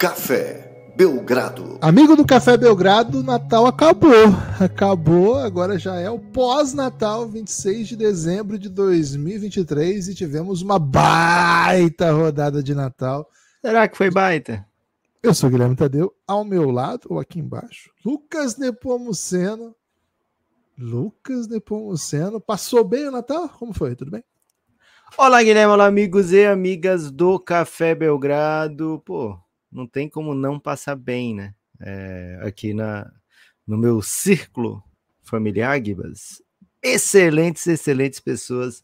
Café Belgrado. Amigo do Café Belgrado, Natal acabou. Acabou, agora já é o pós-Natal, 26 de dezembro de 2023 e tivemos uma baita rodada de Natal. Será que foi baita? Eu sou Guilherme Tadeu, ao meu lado, ou aqui embaixo, Lucas Nepomuceno. Lucas Nepomuceno, passou bem o Natal? Como foi? Tudo bem? Olá, Guilherme, olá, amigos e amigas do Café Belgrado. Pô, não tem como não passar bem, né? É, aqui na, no meu círculo familiar, Gibas, excelentes, excelentes pessoas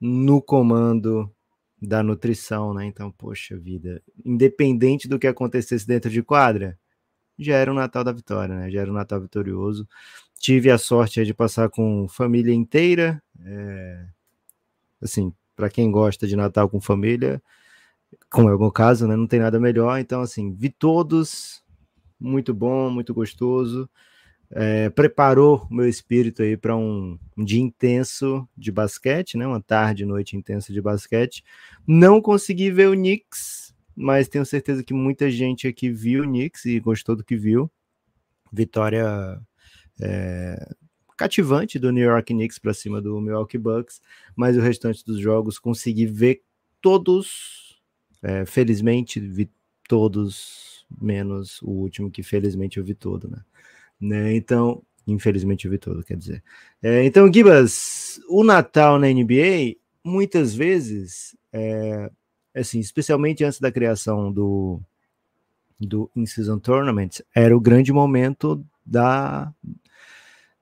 no comando da nutrição, né? Então, poxa vida, independente do que acontecesse dentro de quadra, já era o Natal da vitória, né? Já era o Natal vitorioso. Tive a sorte de passar com família inteira, é... assim, para quem gosta de Natal com família, como é o meu caso, né? Não tem nada melhor. Então, assim, vi todos, muito bom, muito gostoso. É, preparou o meu espírito aí para um, um, dia intenso de basquete, né? Uma tarde, noite intensa de basquete. Não consegui ver o Knicks, mas tenho certeza que muita gente aqui viu o Knicks e gostou do que viu. Vitória é, cativante do New York Knicks para cima do Milwaukee Bucks, mas o restante dos jogos consegui ver todos é, felizmente vi todos, menos o último, que felizmente eu vi todo, né? né? Então, infelizmente eu vi todo, quer dizer. É, então, Gibas, o Natal na NBA, muitas vezes, é, assim, especialmente antes da criação do, do In-Season Tournament, era o grande momento da,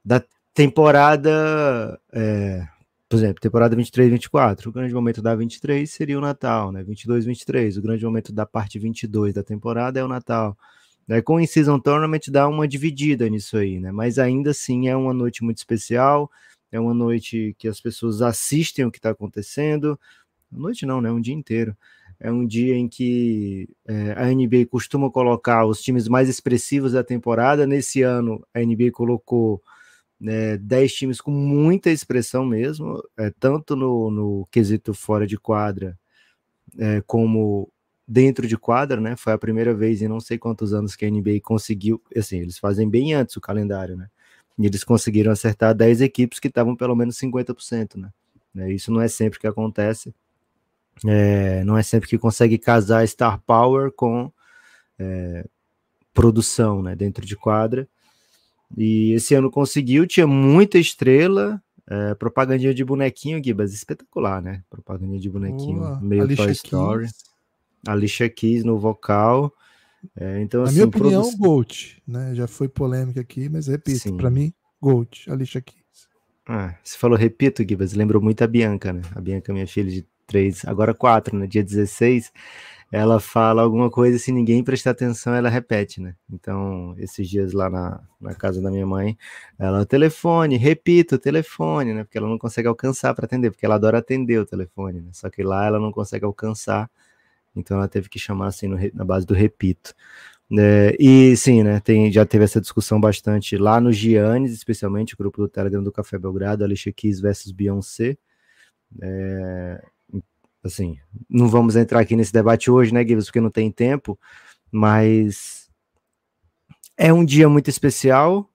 da temporada é, por exemplo, temporada 23, 24, o grande momento da 23 seria o Natal, né? 22, 23, o grande momento da parte 22 da temporada é o Natal. Né? Com o season Tournament dá uma dividida nisso aí, né? Mas ainda assim é uma noite muito especial, é uma noite que as pessoas assistem o que está acontecendo. Noite não, né? Um dia inteiro. É um dia em que é, a NBA costuma colocar os times mais expressivos da temporada. Nesse ano, a NBA colocou né, 10 times com muita expressão mesmo, é, tanto no, no quesito fora de quadra é, como dentro de quadra, né? Foi a primeira vez em não sei quantos anos que a NBA conseguiu, assim, eles fazem bem antes o calendário, né? E eles conseguiram acertar 10 equipes que estavam pelo menos 50%, né? né? Isso não é sempre que acontece. É, não é sempre que consegue casar star power com é, produção, né? Dentro de quadra. E esse ano conseguiu, tinha muita estrela. É, propagandinha de bonequinho, Gibas, espetacular, né? Propagandinha de bonequinho, Boa, meio Alicia Toy Story. Keys. Alicia Keys no vocal. É, então, Na assim, minha opinião, produ... Gold, né? Já foi polêmica aqui, mas repito, para mim, Gold, Alicia Keys. Ah, você falou, repito, Gibas, lembrou muito a Bianca, né? A Bianca, minha filha de três, agora quatro, né? Dia 16, ela fala alguma coisa e se ninguém prestar atenção, ela repete, né? Então, esses dias lá na, na casa da minha mãe, ela, telefone, repito, o telefone, né? Porque ela não consegue alcançar para atender, porque ela adora atender o telefone, né? Só que lá ela não consegue alcançar, então ela teve que chamar assim no, na base do repito. É, e sim, né, tem, já teve essa discussão bastante lá no Giannis, especialmente o grupo do Telegram do Café Belgrado, Alicia Kiss versus Beyoncé. É, Assim, não vamos entrar aqui nesse debate hoje, né, Gibbs, porque não tem tempo, mas é um dia muito especial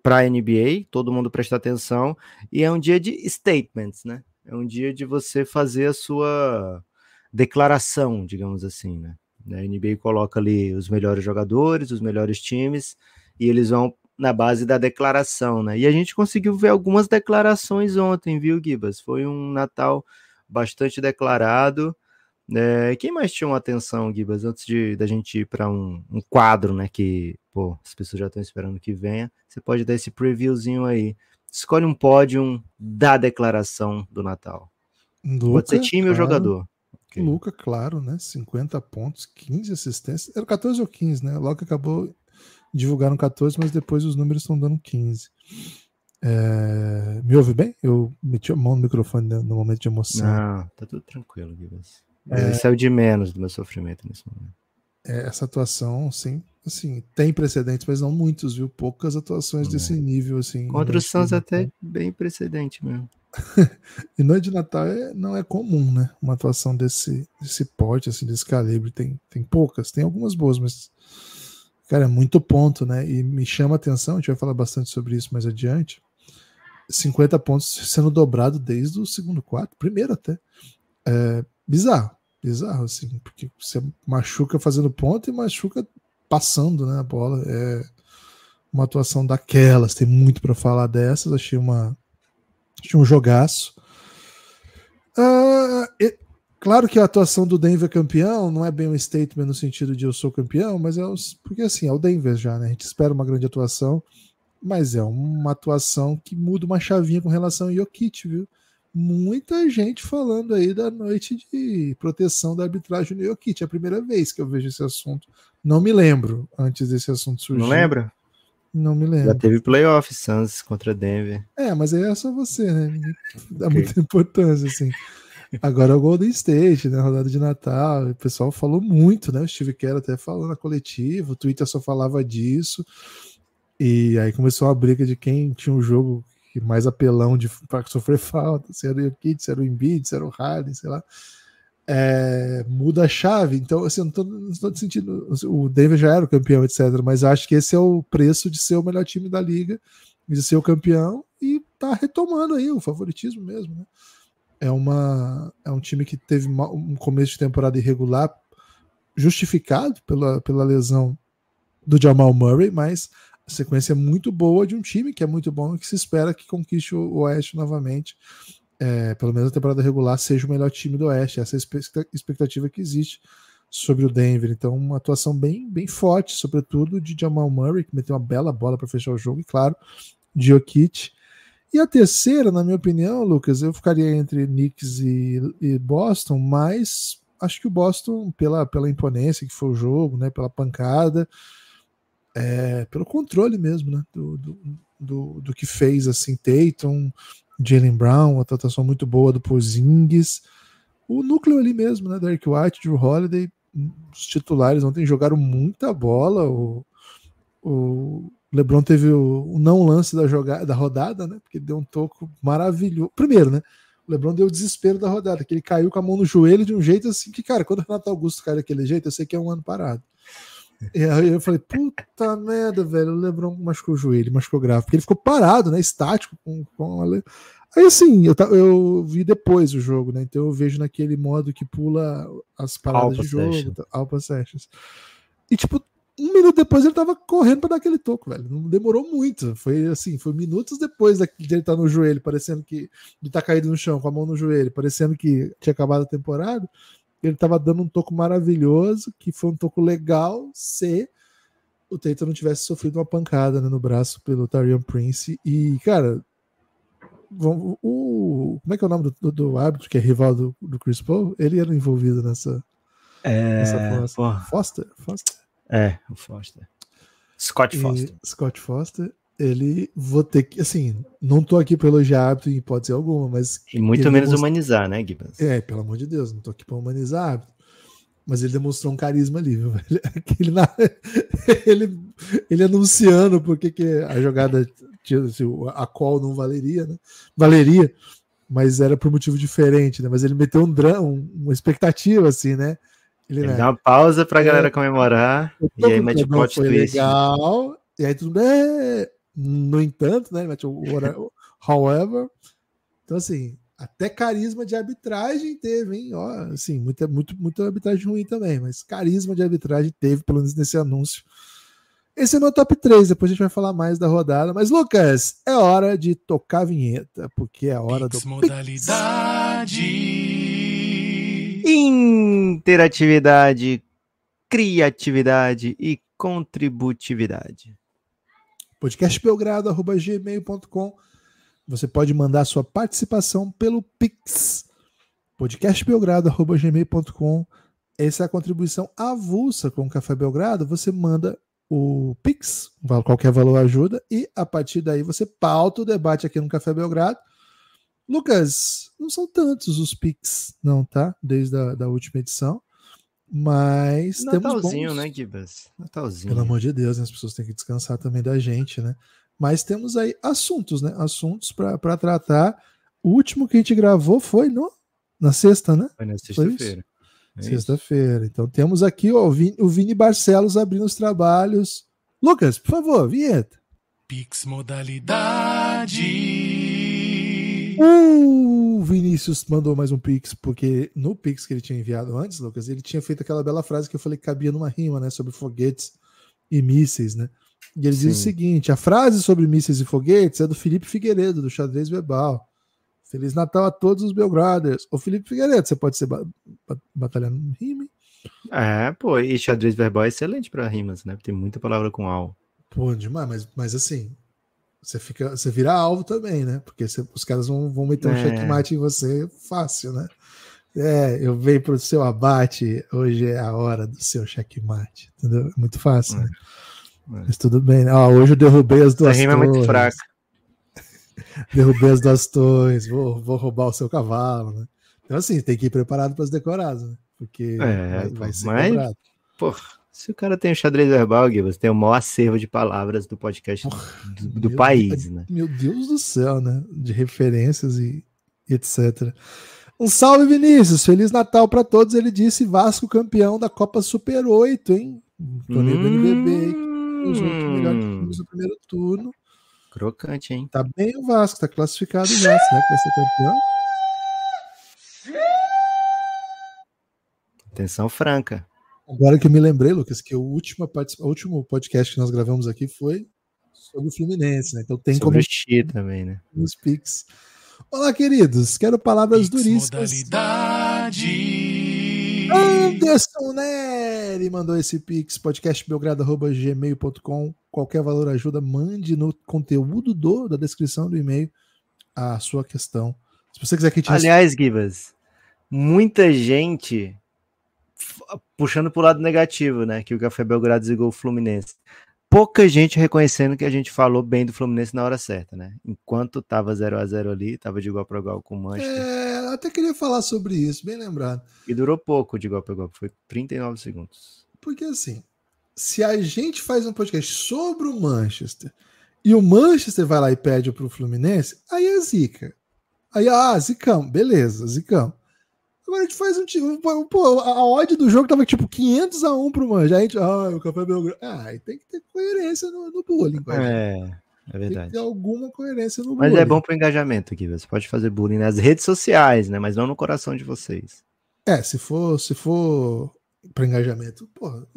para a NBA, todo mundo presta atenção, e é um dia de statements, né? É um dia de você fazer a sua declaração, digamos assim, né? A NBA coloca ali os melhores jogadores, os melhores times, e eles vão na base da declaração, né? E a gente conseguiu ver algumas declarações ontem, viu, Gibas? Foi um Natal bastante declarado. É, quem mais tinha uma atenção, Gibas, antes de da gente ir para um, um, quadro, né? Que pô, as pessoas já estão esperando que venha. Você pode dar esse previewzinho aí. Escolhe um pódio da declaração do Natal. Luca, pode ser time claro. ou jogador. Okay. Luca, claro, né? 50 pontos, 15 assistências. Era 14 ou 15, né? Logo acabou divulgaram 14, mas depois os números estão dando 15. É, me ouve bem? Eu meti a mão no microfone no momento de emoção. Não, tá tudo tranquilo, Guilherme. É, Ele saiu de menos do meu sofrimento nesse momento. É, essa atuação, sim, assim, tem precedentes, mas não muitos, viu? Poucas atuações é. desse nível, assim. Contra Santos até né? bem precedente mesmo. e Noite de Natal é, não é comum, né? Uma atuação desse, desse porte, assim, desse calibre. Tem, tem poucas, tem algumas boas, mas cara, é muito ponto, né? E me chama a atenção, a gente vai falar bastante sobre isso mais adiante, 50 pontos sendo dobrado desde o segundo quarto, primeiro até. É bizarro, bizarro, assim, porque você machuca fazendo ponto e machuca passando né, a bola. É uma atuação daquelas, tem muito para falar dessas. Achei uma. Achei um jogaço. Ah, e, claro que a atuação do Denver campeão não é bem um statement no sentido de eu sou campeão, mas é os, porque assim, é o Denver já, né? A gente espera uma grande atuação mas é uma atuação que muda uma chavinha com relação ao Jokic, viu? Muita gente falando aí da noite de proteção da arbitragem no Jokic. É a primeira vez que eu vejo esse assunto. Não me lembro antes desse assunto surgir. Não lembra? Não me lembro. Já teve playoff Suns contra Denver. É, mas aí é só você, né? Dá muita importância, assim. Agora é o Golden State, né? Rodada de Natal. O pessoal falou muito, né? O Steve Kerr até falou na coletiva, o Twitter só falava disso. E aí começou a briga de quem tinha um jogo que mais apelão de para sofrer falta, se era o Kit, se era o Embiid, se era o Harden, sei lá. É, muda a chave. Então, assim, não estou sentindo. O Denver já era o campeão, etc. Mas acho que esse é o preço de ser o melhor time da liga, de ser o campeão, e tá retomando aí o favoritismo mesmo. Né? É, uma, é um time que teve um começo de temporada irregular, justificado pela, pela lesão do Jamal Murray, mas sequência muito boa de um time que é muito bom e que se espera que conquiste o Oeste novamente. É, pelo menos a temporada regular seja o melhor time do Oeste. Essa é a expectativa que existe sobre o Denver. Então, uma atuação bem, bem forte, sobretudo de Jamal Murray, que meteu uma bela bola para fechar o jogo, e claro, de Jokic. E a terceira, na minha opinião, Lucas, eu ficaria entre Knicks e, e Boston, mas acho que o Boston, pela, pela imponência que foi o jogo, né, pela pancada, é, pelo controle mesmo, né? Do, do, do, do que fez assim, Tatum, Jalen Brown, uma tratação muito boa do Porzingis, o núcleo ali mesmo, né? Derek White, Drew Holiday, hum, os titulares ontem jogaram muita bola. O, o LeBron teve o, o, não lance da jogada, da rodada, né? Porque deu um toco maravilhoso. Primeiro, né? O LeBron deu o desespero da rodada, que ele caiu com a mão no joelho de um jeito assim que, cara, quando o Renato Augusto cai daquele jeito, eu sei que é um ano parado. E aí eu falei, puta merda, velho, o Lebron machucou o joelho, machucou grave. Porque ele ficou parado, né? Estático. Com, com a... Aí assim, eu, eu vi depois o jogo, né? Então eu vejo naquele modo que pula as paradas Alpa de jogo, session. Tá, Alpa Sessions. E tipo, um minuto depois ele tava correndo para dar aquele toco, velho. Não demorou muito. Foi assim, foi minutos depois de ele estar tá no joelho, parecendo que. de estar tá caído no chão, com a mão no joelho, parecendo que tinha acabado a temporada ele estava dando um toco maravilhoso, que foi um toco legal, se o Tatum não tivesse sofrido uma pancada né, no braço pelo Tyrion Prince. E, cara, o, como é que é o nome do, do, do árbitro, que é rival do, do, Chris Paul? Ele era envolvido nessa. É, nessa Foster? Foster? É, o Foster. Scott Foster. E Scott Foster ele vou ter que, assim, não tô aqui pra elogiar árbitro em hipótese alguma, mas. E muito menos demonstra... humanizar, né, Guilherme? É, pelo amor de Deus, não tô aqui para humanizar árbitro. Mas ele demonstrou um carisma ali, viu? É ele, ele, ele, anunciando porque que a jogada, a qual não valeria, né? Valeria, mas era por motivo diferente, né? Mas ele meteu um drama, uma expectativa, assim, né? Ele, ele né? dá uma pausa pra é. galera é, comemorar. E aí, de pote do Legal, e aí tudo bem no entanto, né? mete o however. Então, assim, até carisma de arbitragem teve, hein? Ó, assim, muita, muito, muita arbitragem ruim também, mas carisma de arbitragem teve, pelo menos nesse anúncio. Esse é meu top 3, depois a gente vai falar mais da rodada. Mas, Lucas, é hora de tocar a vinheta, porque é hora Pix do. Modalidade. Pix. Interatividade, criatividade e contributividade podcastbelgrado.gmail.com. Você pode mandar sua participação pelo Pix, podcastbelgrado.gmail.com. Essa é a contribuição avulsa com o Café Belgrado. Você manda o Pix, qualquer valor ajuda, e a partir daí você pauta o debate aqui no Café Belgrado. Lucas, não são tantos os Pix, não, tá? Desde a da última edição. Mas Natalzinho, temos bons... né, Gibas? Natalzinho. Pelo amor de Deus, né? as pessoas têm que descansar também da gente, né? Mas temos aí assuntos, né? Assuntos para tratar. O último que a gente gravou foi no na sexta, né? Foi na sexta-feira. É sexta-feira. Então temos aqui ó, o, Vini, o Vini Barcelos abrindo os trabalhos. Lucas, por favor, vinheta. Pix modalidade. O Vinícius mandou mais um Pix, porque no Pix que ele tinha enviado antes, Lucas, ele tinha feito aquela bela frase que eu falei que cabia numa rima, né? Sobre foguetes e mísseis, né? E ele Sim. diz o seguinte: a frase sobre mísseis e foguetes é do Felipe Figueiredo, do Xadrez Verbal. Feliz Natal a todos os Belgraders. Ô Felipe Figueiredo, você pode ser ba batalhando em rima, É, pô, e xadrez verbal é excelente para rimas, né? Tem muita palavra com al. Pô, demais, mas, mas assim, você fica, você vira alvo também, né? Porque você, os caras vão, vão meter um é. checkmate em você fácil, né? É, eu venho para o seu abate, hoje é a hora do seu checkmate, entendeu? É muito fácil, né? é. né? É. Mas tudo bem, né? Ó, hoje eu derrubei as duas Essa rima torres. é muito fraca. derrubei as duas torres, vou, vou roubar o seu cavalo, né? Então, assim, tem que ir preparado para as decoradas, né? Porque é, vai, vai, ser mas, cobrado. Porra. Se o cara tem o xadrez verbal, Gui, você tem o maior acervo de palavras do podcast do, do meu, país, né? Meu Deus do céu, né? De referências e, e etc. Um salve, Vinícius! Feliz Natal para todos, ele disse. Vasco campeão da Copa Super 8, hein? Torneio hum, do NBB, hein? Junto, melhor que no primeiro turno. Crocante, hein? Tá bem o Vasco, tá classificado o Vasco, né? Que vai ser campeão. Atenção franca. Agora que eu me lembrei, Lucas, que o último, o último podcast que nós gravamos aqui foi sobre o Fluminense, né? Então tem sobre como. O também, né? Os Pix. Olá, queridos. Quero palavras Pix duríssimas. Modalidade. Anderson Neri mandou esse Pix, podcastbelgrado.gmail.com. Qualquer valor ajuda, mande no conteúdo do, da descrição do e-mail a sua questão. Se você quiser que te Aliás, Gibas, muita gente puxando para o lado negativo, né? Que o Café Belgrado desigou o Fluminense. Pouca gente reconhecendo que a gente falou bem do Fluminense na hora certa, né? Enquanto tava 0 a 0 ali, tava de igual para igual com o Manchester. É, até queria falar sobre isso, bem lembrado. E durou pouco de igual para igual, foi 39 segundos. Porque assim, se a gente faz um podcast sobre o Manchester e o Manchester vai lá e pede para o Fluminense, aí é zica. Aí, ah, zicão, beleza, zicão. Agora a gente faz um time. Tipo, pô, a odd do jogo tava tipo 500 a 1 pro Manja. A gente, ah, o Café Belgrado. Ah, tem que ter coerência no, no bullying. É, é verdade. Tem que ter alguma coerência no Mas é bullying. Mas é bom pro engajamento aqui. Você pode fazer bullying nas redes sociais, né? Mas não no coração de vocês. É, se for, se for para engajamento,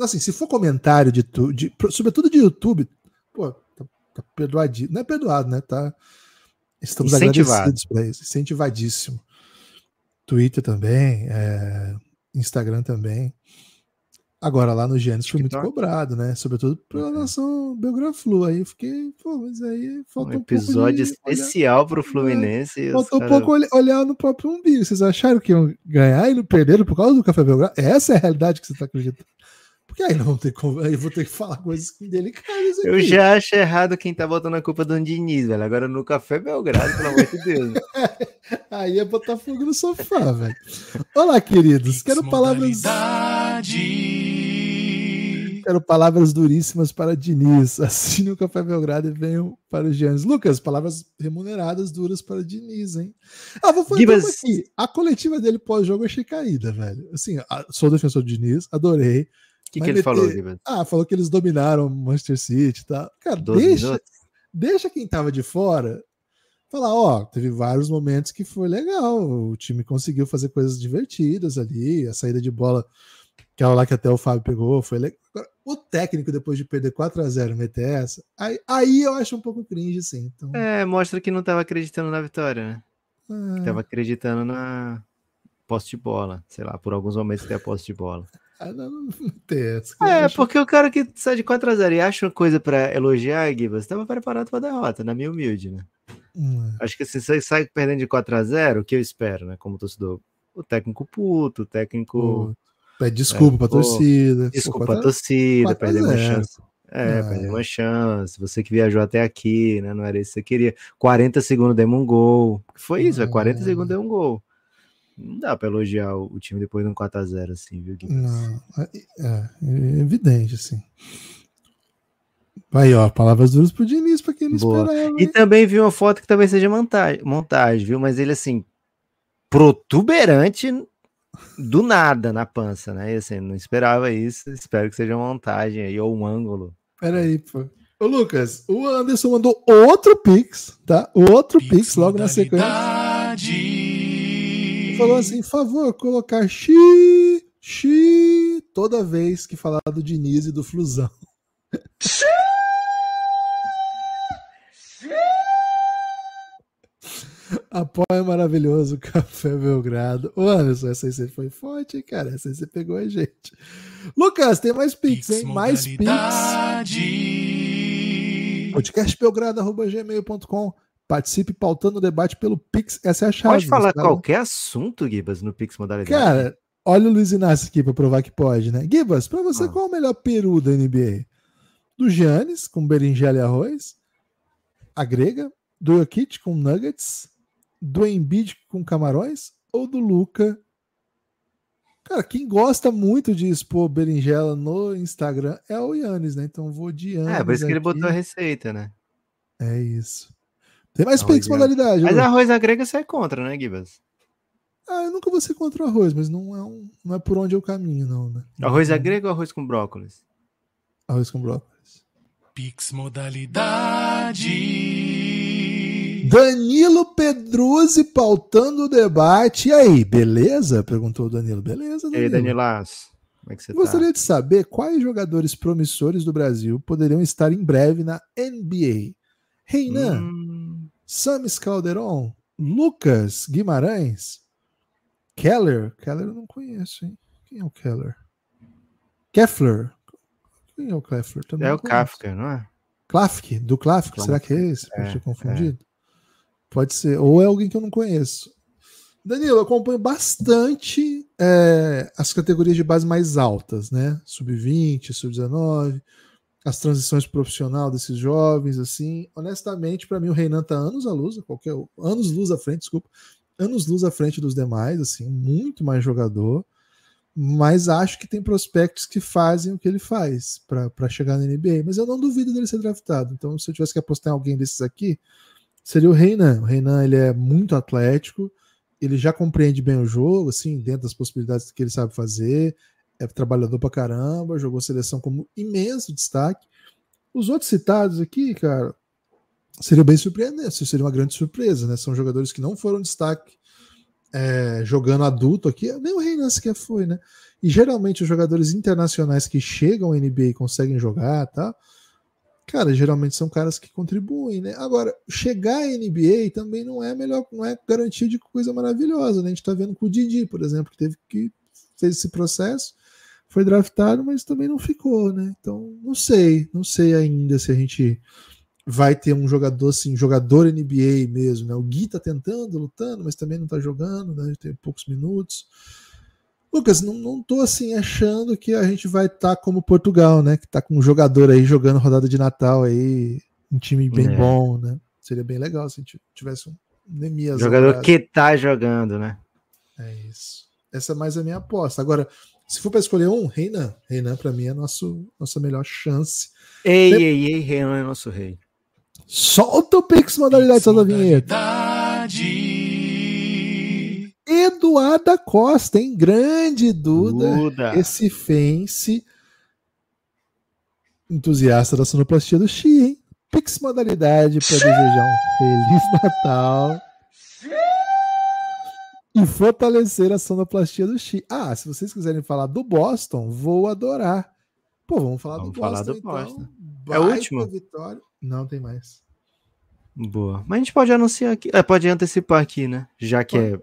assim, se for comentário de, tu, de sobretudo de YouTube, pô, tá, tá perdoadinho. Não é perdoado, né? Tá, estamos agradecidos para isso, incentivadíssimo. Twitter também, é, Instagram também. Agora, lá no Gênesis foi muito cobrado, né? Sobretudo pela uhum. nação Belgraflu. Aí eu fiquei, pô, mas aí faltou um episódio um pouco de especial para o Fluminense. É, faltou um pouco é, olhar no próprio umbigo. Vocês acharam que iam ganhar e não perderam por causa do Café Belgrado? Essa é a realidade que você está acreditando. Porque aí, não aí eu vou ter que falar coisas delicadas aqui. Eu já acho errado quem tá botando a culpa do Diniz, velho. Agora no Café Belgrado, pelo amor de Deus. aí é botar fogo no sofá, velho. Olá, queridos. Quero palavras... Quero palavras duríssimas para Diniz. Assine o Café Belgrado e venham para o Giannis. Lucas, palavras remuneradas duras para Diniz, hein? Ah, vou falar Give aqui. A coletiva dele pós-jogo achei caída, velho. Assim, ah, sou defensor do Diniz, adorei que, que ele meter... falou, Guilherme? Ah, falou que eles dominaram o Manchester City, tá? Cara, deixa, deixa quem tava de fora falar, ó, teve vários momentos que foi legal, o time conseguiu fazer coisas divertidas ali, a saída de bola, aquela lá que até o Fábio pegou, foi legal. Agora, o técnico, depois de perder 4 a 0 meter essa, aí, aí eu acho um pouco cringe, sim. Então... É, mostra que não tava acreditando na vitória, né? É. Tava acreditando na posse de bola, sei lá, por alguns momentos até a posse de bola. Ah, não, não tem essa. É, porque o cara que sai de 4x0 e acha uma coisa pra elogiar, Gui, você tava preparado pra derrota, na minha humilde, né? Hum. É. Acho que se assim, você sai perdendo de 4x0, o que eu espero, né? Como torcedor, o técnico puto, o técnico. Pede né? desculpa é, pra pô, torcida. Desculpa pô, 4... pra torcida, perdeu uma chance. É, ah, perdeu é. uma chance. Você que viajou até aqui, né? Não era isso que você queria. 40 segundos deu um gol. Foi isso, é, ah, é. 40 segundos deu um gol não dá para elogiar o time depois de um 4x0, assim, viu, Guilherme? Não, é, é, é, evidente, assim. Aí, ó, palavras duras pro Diniz, pra quem não Boa. esperava. E também vi uma foto que também seja montagem, montagem, viu? Mas ele, assim, protuberante do nada na pança, né? E, assim, não esperava isso, espero que seja uma montagem aí, ou um ângulo. Peraí, pô. Ô, Lucas, o Anderson mandou outro Pix, tá? Outro Pix, Pix logo na sequência falou assim: favor, colocar xi, xi toda vez que falar do Diniz e do Flusão. Xi! Apoio maravilhoso, Café Belgrado. Ô, Anderson, essa aí você foi forte, hein, cara? Essa aí você pegou a gente. Lucas, tem mais Pix, hein? Mais Pix. Podcast gmail.com Participe pautando o debate pelo Pix. Essa é a chave. Pode falar cara. qualquer assunto, Gibas, no Pix modalidade. Cara, olha o Luiz Inácio aqui para provar que pode, né? Gibas, para você, ah. qual é o melhor peru da NBA? Do Giannis, com berinjela e arroz. A grega. Do Jokic, com nuggets. Do Embiid, com camarões. Ou do Luca, Cara, quem gosta muito de expor berinjela no Instagram é o Yannis, né? Então vou de Yannis. É, por isso aqui. que ele botou a receita, né? É isso. Tem mais pix modalidade. Mas arroz à grega você é contra, né, Gibas? Ah, eu nunca vou ser contra o arroz, mas não é, um, não é por onde eu caminho, não, né? Arroz à é grega ou arroz com brócolis? Arroz com brócolis. Pix modalidade. Danilo Pedruzzi pautando o debate. E aí, beleza? Perguntou o Danilo. Beleza, Danilo. E aí, Danilas? Como é que você tá? Gostaria tá? de saber quais jogadores promissores do Brasil poderiam estar em breve na NBA. Reinan, hum Samis Calderon, Lucas Guimarães, Keller. Keller eu não conheço, hein? Quem é o Keller? Kefler. Quem é o Kefler? Também é o Kafka, não é? Klafk, do Klafk, será que é esse? Pode é, confundido. É. Pode ser. Ou é alguém que eu não conheço. Danilo, eu acompanho bastante é, as categorias de base mais altas, né? Sub-20, sub-19 as transições profissional desses jovens, assim. Honestamente, para mim, o Renan tá anos à luz, qualquer, anos luz à frente, desculpa, anos luz à frente dos demais, assim, muito mais jogador. Mas acho que tem prospectos que fazem o que ele faz para chegar na NBA. Mas eu não duvido dele ser draftado. Então, se eu tivesse que apostar em alguém desses aqui, seria o Renan O Renan ele é muito atlético, ele já compreende bem o jogo, assim, dentro das possibilidades que ele sabe fazer é trabalhador pra caramba, jogou seleção como imenso destaque. Os outros citados aqui, cara, seria bem surpreendente, seria uma grande surpresa, né? São jogadores que não foram destaque é, jogando adulto aqui, é, nem o Renan sequer foi, né? E geralmente os jogadores internacionais que chegam ao NBA e conseguem jogar, tá? Cara, geralmente são caras que contribuem, né? Agora, chegar à NBA também não é melhor, não é garantia de coisa maravilhosa, né? A gente tá vendo com o Didi, por exemplo, que teve que fez esse processo foi draftado, mas também não ficou, né? Então, não sei, não sei ainda se a gente vai ter um jogador assim, jogador NBA mesmo, né? O Gui tá tentando, lutando, mas também não tá jogando, né? Tem poucos minutos. Lucas, não, não tô assim achando que a gente vai estar tá como Portugal, né? Que tá com um jogador aí jogando rodada de Natal aí, um time bem é. bom, né? Seria bem legal se a gente tivesse um Nemias. Jogador que tá jogando, né? É isso. Essa é mais a minha aposta. Agora, se for para escolher um, Reinan. Renan, para mim, é nosso, nossa melhor chance. Ei, Tem... ei, ei, Reinan é nosso rei. Solta o Pix Modalidade, da vinheta. Eduarda Costa, hein? Grande Duda. Duda. Esse fence entusiasta da sonoplastia do Xi, hein? Pix Modalidade para desejar um Feliz Natal e fortalecer a sonoplastia do Chi. Ah, se vocês quiserem falar do Boston, vou adorar. Pô, vamos falar vamos do falar Boston. Do então. Boston. É o último? Vitória. Não tem mais. Boa. Mas a gente pode anunciar aqui, é, pode antecipar aqui, né? Já que pode. é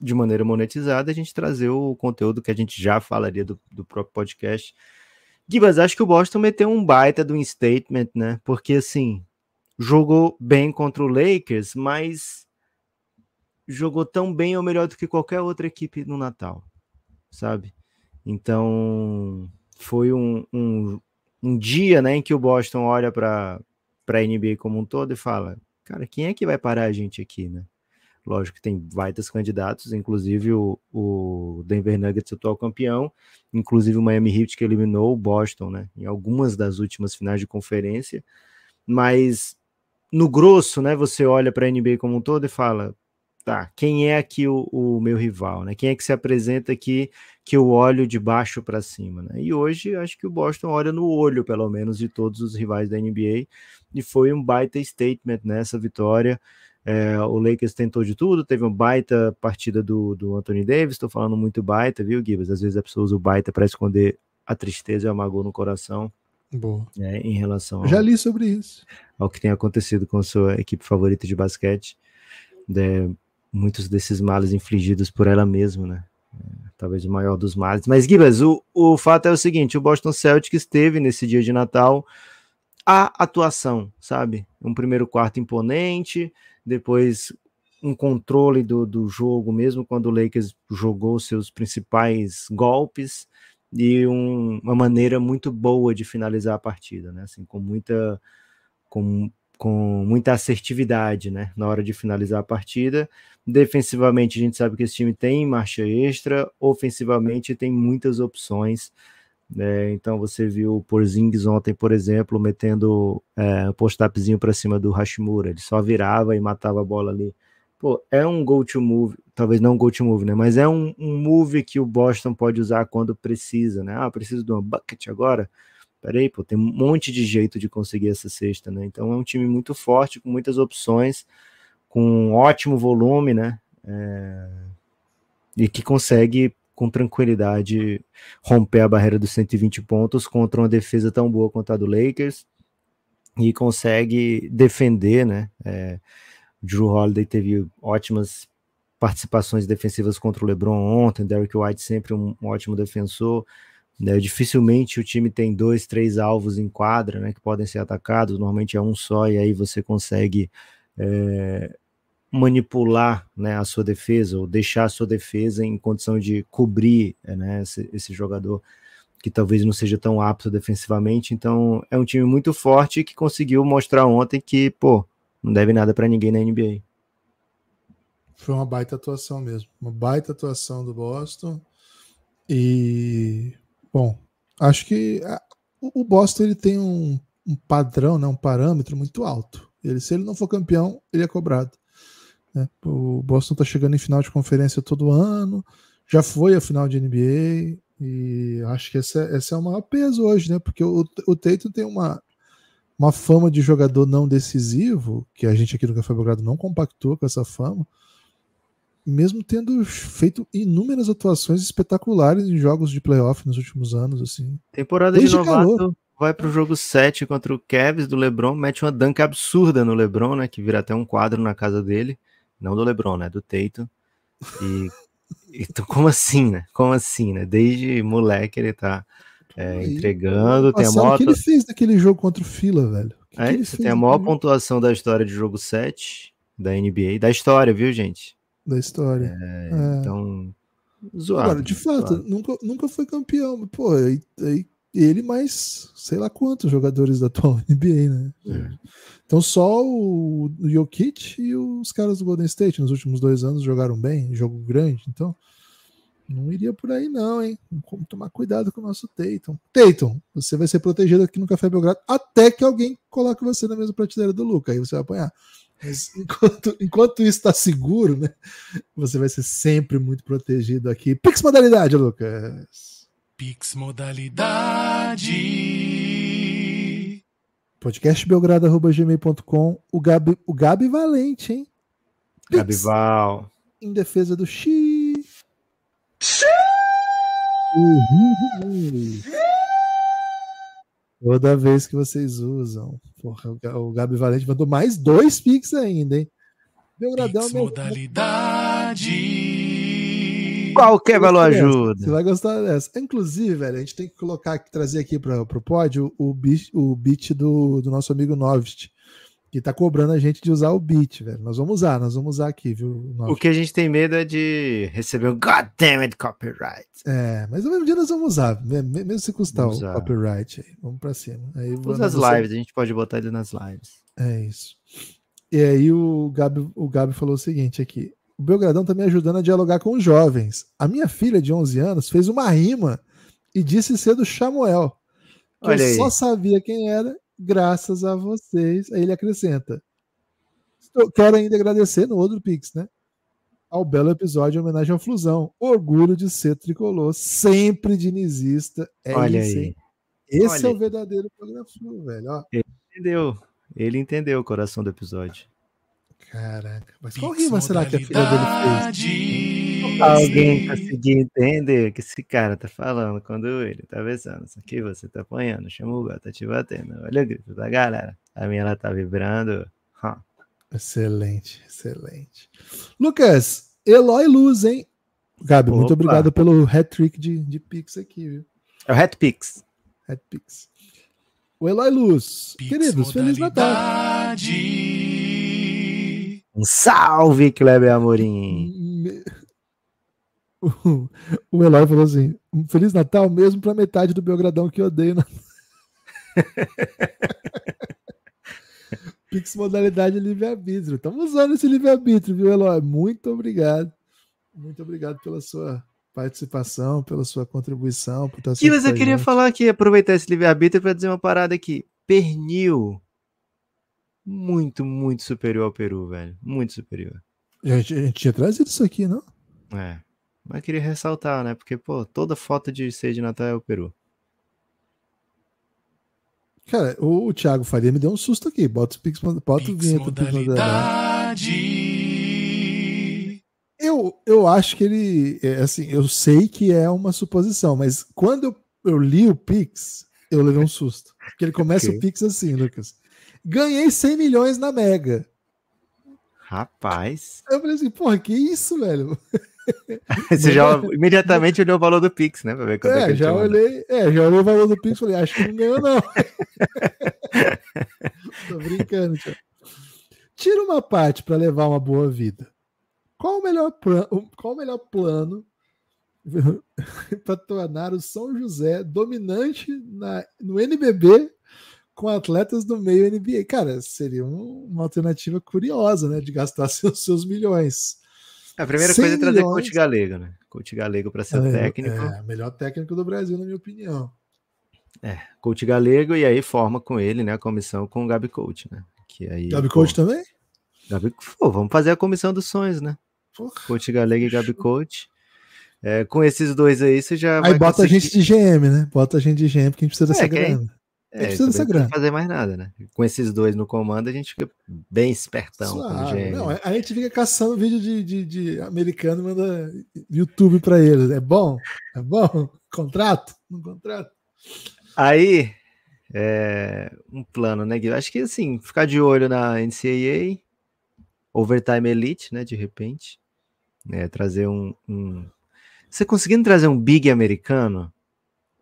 de maneira monetizada, a gente trazer o conteúdo que a gente já falaria do, do próprio podcast. Gibas, acho que o Boston meteu um baita do um statement, né? Porque assim, jogou bem contra o Lakers, mas jogou tão bem ou melhor do que qualquer outra equipe no Natal, sabe? Então foi um, um, um dia né, em que o Boston olha para a NBA como um todo e fala: cara, quem é que vai parar a gente aqui, né? Lógico que tem vários candidatos, inclusive o, o Denver Nuggets, atual campeão, inclusive o Miami Heat que eliminou o Boston, né? Em algumas das últimas finais de conferência, mas no grosso, né? Você olha para a NBA como um todo e fala: tá, quem é aqui o, o, meu rival, né? Quem é que se apresenta aqui que eu olho de baixo para cima, né? E hoje acho que o Boston olha no olho, pelo menos, de todos os rivais da NBA, e foi um baita statement nessa né, vitória. É, o Lakers tentou de tudo, teve uma baita partida do, do Anthony Davis, estou falando muito baita, viu, Gibbs? Às vezes a pessoa usa o baita para esconder a tristeza e a magoa no coração. Boa. Né, em relação ao, já li sobre isso. Ao que tem acontecido com sua equipe favorita de basquete. Né? muitos desses males infligidos por ela mesma, né? É, talvez o maior dos males. Mas, Gibas, o, o fato é o seguinte: o Boston Celtics teve nesse dia de Natal a atuação, sabe? Um primeiro quarto imponente, depois um controle do, do jogo mesmo, quando o Lakers jogou seus principais golpes, e um, uma maneira muito boa de finalizar a partida, né? Assim, com muita. Com, com muita assertividade né, na hora de finalizar a partida. Defensivamente, a gente sabe que esse time tem marcha extra, ofensivamente, tem muitas opções. Né? Então, você viu o Porzingis ontem, por exemplo, metendo é, um post-upzinho para cima do Hashimura, ele só virava e matava a bola ali. Pô, é um go-to-move, talvez não um go-to-move, né? mas é um, um move que o Boston pode usar quando precisa. Né? Ah, preciso de uma bucket agora? peraí, pô, tem um monte de jeito de conseguir essa sexta, né? Então é um time muito forte, com muitas opções, com um ótimo volume, né? É... E que consegue com tranquilidade romper a barreira dos 120 pontos contra uma defesa tão boa quanto a do Lakers e consegue defender, né? É... Drew Holiday teve ótimas participações defensivas contra o LeBron ontem, Derrick White sempre um ótimo defensor. Né? Dificilmente o time tem dois, três alvos em quadra, né? Que podem ser atacados. Normalmente é um só e aí você consegue é, manipular né, a sua defesa ou deixar a sua defesa em condição de cobrir né, esse, esse jogador que talvez não seja tão apto defensivamente. Então é um time muito forte que conseguiu mostrar ontem que pô não deve nada para ninguém na NBA. Foi uma baita atuação mesmo, uma baita atuação do Boston. E Bom, acho que ah, o Boston ele tem um, um, padrão, né, um parâmetro muito alto. Ele, se ele não for campeão, ele é cobrado. Né? O Boston está chegando em final de conferência todo ano, já foi a final de NBA, e acho que esse é, esse é o maior peso hoje, né? Porque o, o Teito tem uma, uma fama de jogador não decisivo, que a gente aqui no Café Belgrado não compactua com essa fama, mesmo tendo feito inúmeras atuações espetaculares em jogos de playoff nos últimos anos, assim. Temporada Desde de novato calor. vai pro jogo 7 contra o Cavs do LeBron, mete uma dunk absurda no LeBron, né, que vira até um quadro na casa dele, não do LeBron, né, do Teito. E então como assim, né? Como assim, né? Desde moleque ele tá é, entregando, tem a maior... O que ele fez daquele jogo contra o Fila, velho? Que é, que tem a maior pontuação da história de jogo 7 da NBA, da história, viu, gente? da história. É, é. Então, zoado. Agora, de né, zoado. fato, Nunca, nunca foi campeão. Pô, aí, aí ele mais sei lá quantos jogadores da atual NBA, né? É. Então só o, o Jokic e os caras do Golden State nos últimos dois anos jogaram bem, jogo grande, então não iria por aí não, hein? Como tomar cuidado com o nosso Tayton. Tayton, você vai ser protegido aqui no Café Belgrado até que alguém coloque você na mesma prateleira do Luca, aí você vai apanhar. Mas enquanto, enquanto isso está seguro, né? Você vai ser sempre muito protegido aqui. Pix modalidade, Lucas. Pix modalidade. Podcastbelgrado.gmail.com. O Gabi, o Gabi Valente, hein? Pix, Gabival. Em defesa do Xi. Xi! Uhum. Toda vez que vocês usam. Porra, o Gabi Valente mandou mais dois Pix ainda, hein? Belgradão. Pix meu... modalidade. Qualquer valor ajuda. Você vai gostar dessa. Inclusive, velho, a gente tem que colocar, trazer aqui para o pódio o, beat, o beat do, do nosso amigo Novist que tá cobrando a gente de usar o beat, velho. Nós vamos usar, nós vamos usar aqui, viu? O que a gente tem medo é de receber o it copyright. É, mas no mesmo dia nós vamos usar, mesmo se custar vamos o usar. copyright. Aí. Vamos pra cima. Aí, Usa as lives, a gente pode botar ele nas lives. É isso. E aí o Gabi, o Gabi falou o seguinte aqui. O Belgradão tá me ajudando a dialogar com os jovens. A minha filha de 11 anos fez uma rima e disse ser do Chamuel. Que Olha eu aí. só sabia quem era graças a vocês. Aí ele acrescenta: quero ainda agradecer no outro Pix, né? Ao belo episódio em homenagem ao Flusão. Orgulho de ser tricolor, sempre dinizista. É Olha isso, aí. Esse é Olha. é o verdadeiro programa velho. Ó. Ele entendeu. Ele entendeu o coração do episódio. Caraca, mas qual rima será que a filha dele fez? Alguém conseguir entender o que esse cara tá falando quando ele tá pensando. Isso aqui você tá apanhando, chama o tá te batendo. Olha o grito da galera. A minha ela tá vibrando. Huh. Excelente, excelente. Lucas, Eloy Luz, hein? Gabi, Opa. muito obrigado pelo hat-trick de, de Pix aqui, viu? É o hat-pix. Hat-pix. O Eloy Luz, Pix queridos, Feliz Natal. Um salve, Kleber Amorim. Me... o, Eloy falou assim: um Feliz Natal mesmo para metade do Belgradão que odeio. Na... Né? Pix modalidade livre-arbítrio. Estamos usando esse livre-arbítrio, viu, Eloy? Muito obrigado. Muito obrigado pela sua participação, pela sua contribuição. Por estar e mas eu queria falar aqui, aproveitar esse livre-arbítrio para dizer uma parada aqui. Pernil. Muito, muito superior ao Peru, velho. Muito superior. A gente, a gente tinha trazido isso aqui, não? É. Mas queria ressaltar, né? Porque, pô, toda foto de sede de Natal é o Peru. Cara, o, o Thiago Faria me deu um susto aqui. Bota o Pix, bota o vinheta. Modalidade. Eu, eu acho que ele, é, assim, eu sei que é uma suposição, mas quando eu, eu li o Pix, eu levei um susto. Porque ele começa okay. o Pix assim, Lucas. Ganhei 100 milhões na Mega. Rapaz. Eu falei assim, porra, que isso, velho? Você já imediatamente olhou o valor do Pix, né? Pra ver quando é, é já olhei, é, já olhei o valor do Pix e falei, acho que não ganhou, não. Tô brincando, Tira uma parte para levar uma boa vida. Qual o melhor, plan... Qual o melhor plano para tornar o São José dominante na... no NBB com atletas do meio NBA? Cara, seria um... uma alternativa curiosa, né? De gastar seus, seus milhões. A primeira coisa é trazer milhões. coach galego, né? Coach galego para ser é, técnico. É, melhor técnico do Brasil, na minha opinião. É, coach galego e aí forma com ele, né, a comissão com o Gabi Coach, né? Que aí, Gabi pô, Coach também? Gabi, pô, vamos fazer a comissão dos sonhos, né? Porra. Coach galego e Gabi Coach. É, com esses dois aí, você já. Aí bota conseguir... a gente de GM, né? Bota a gente de GM, porque a gente precisa é, dessa é, grana. É, é precisa dessa grana. Não fazer mais nada, né? Com esses dois no comando, a gente fica bem espertão. Claro. Não, a gente fica caçando vídeo de, de, de americano manda YouTube para eles. É bom? É bom? Contrato? Não contrato? Aí, é, um plano, né, Guilherme? Acho que, assim, ficar de olho na NCAA, Overtime Elite, né, de repente. Né, trazer um, um... Você conseguindo trazer um big americano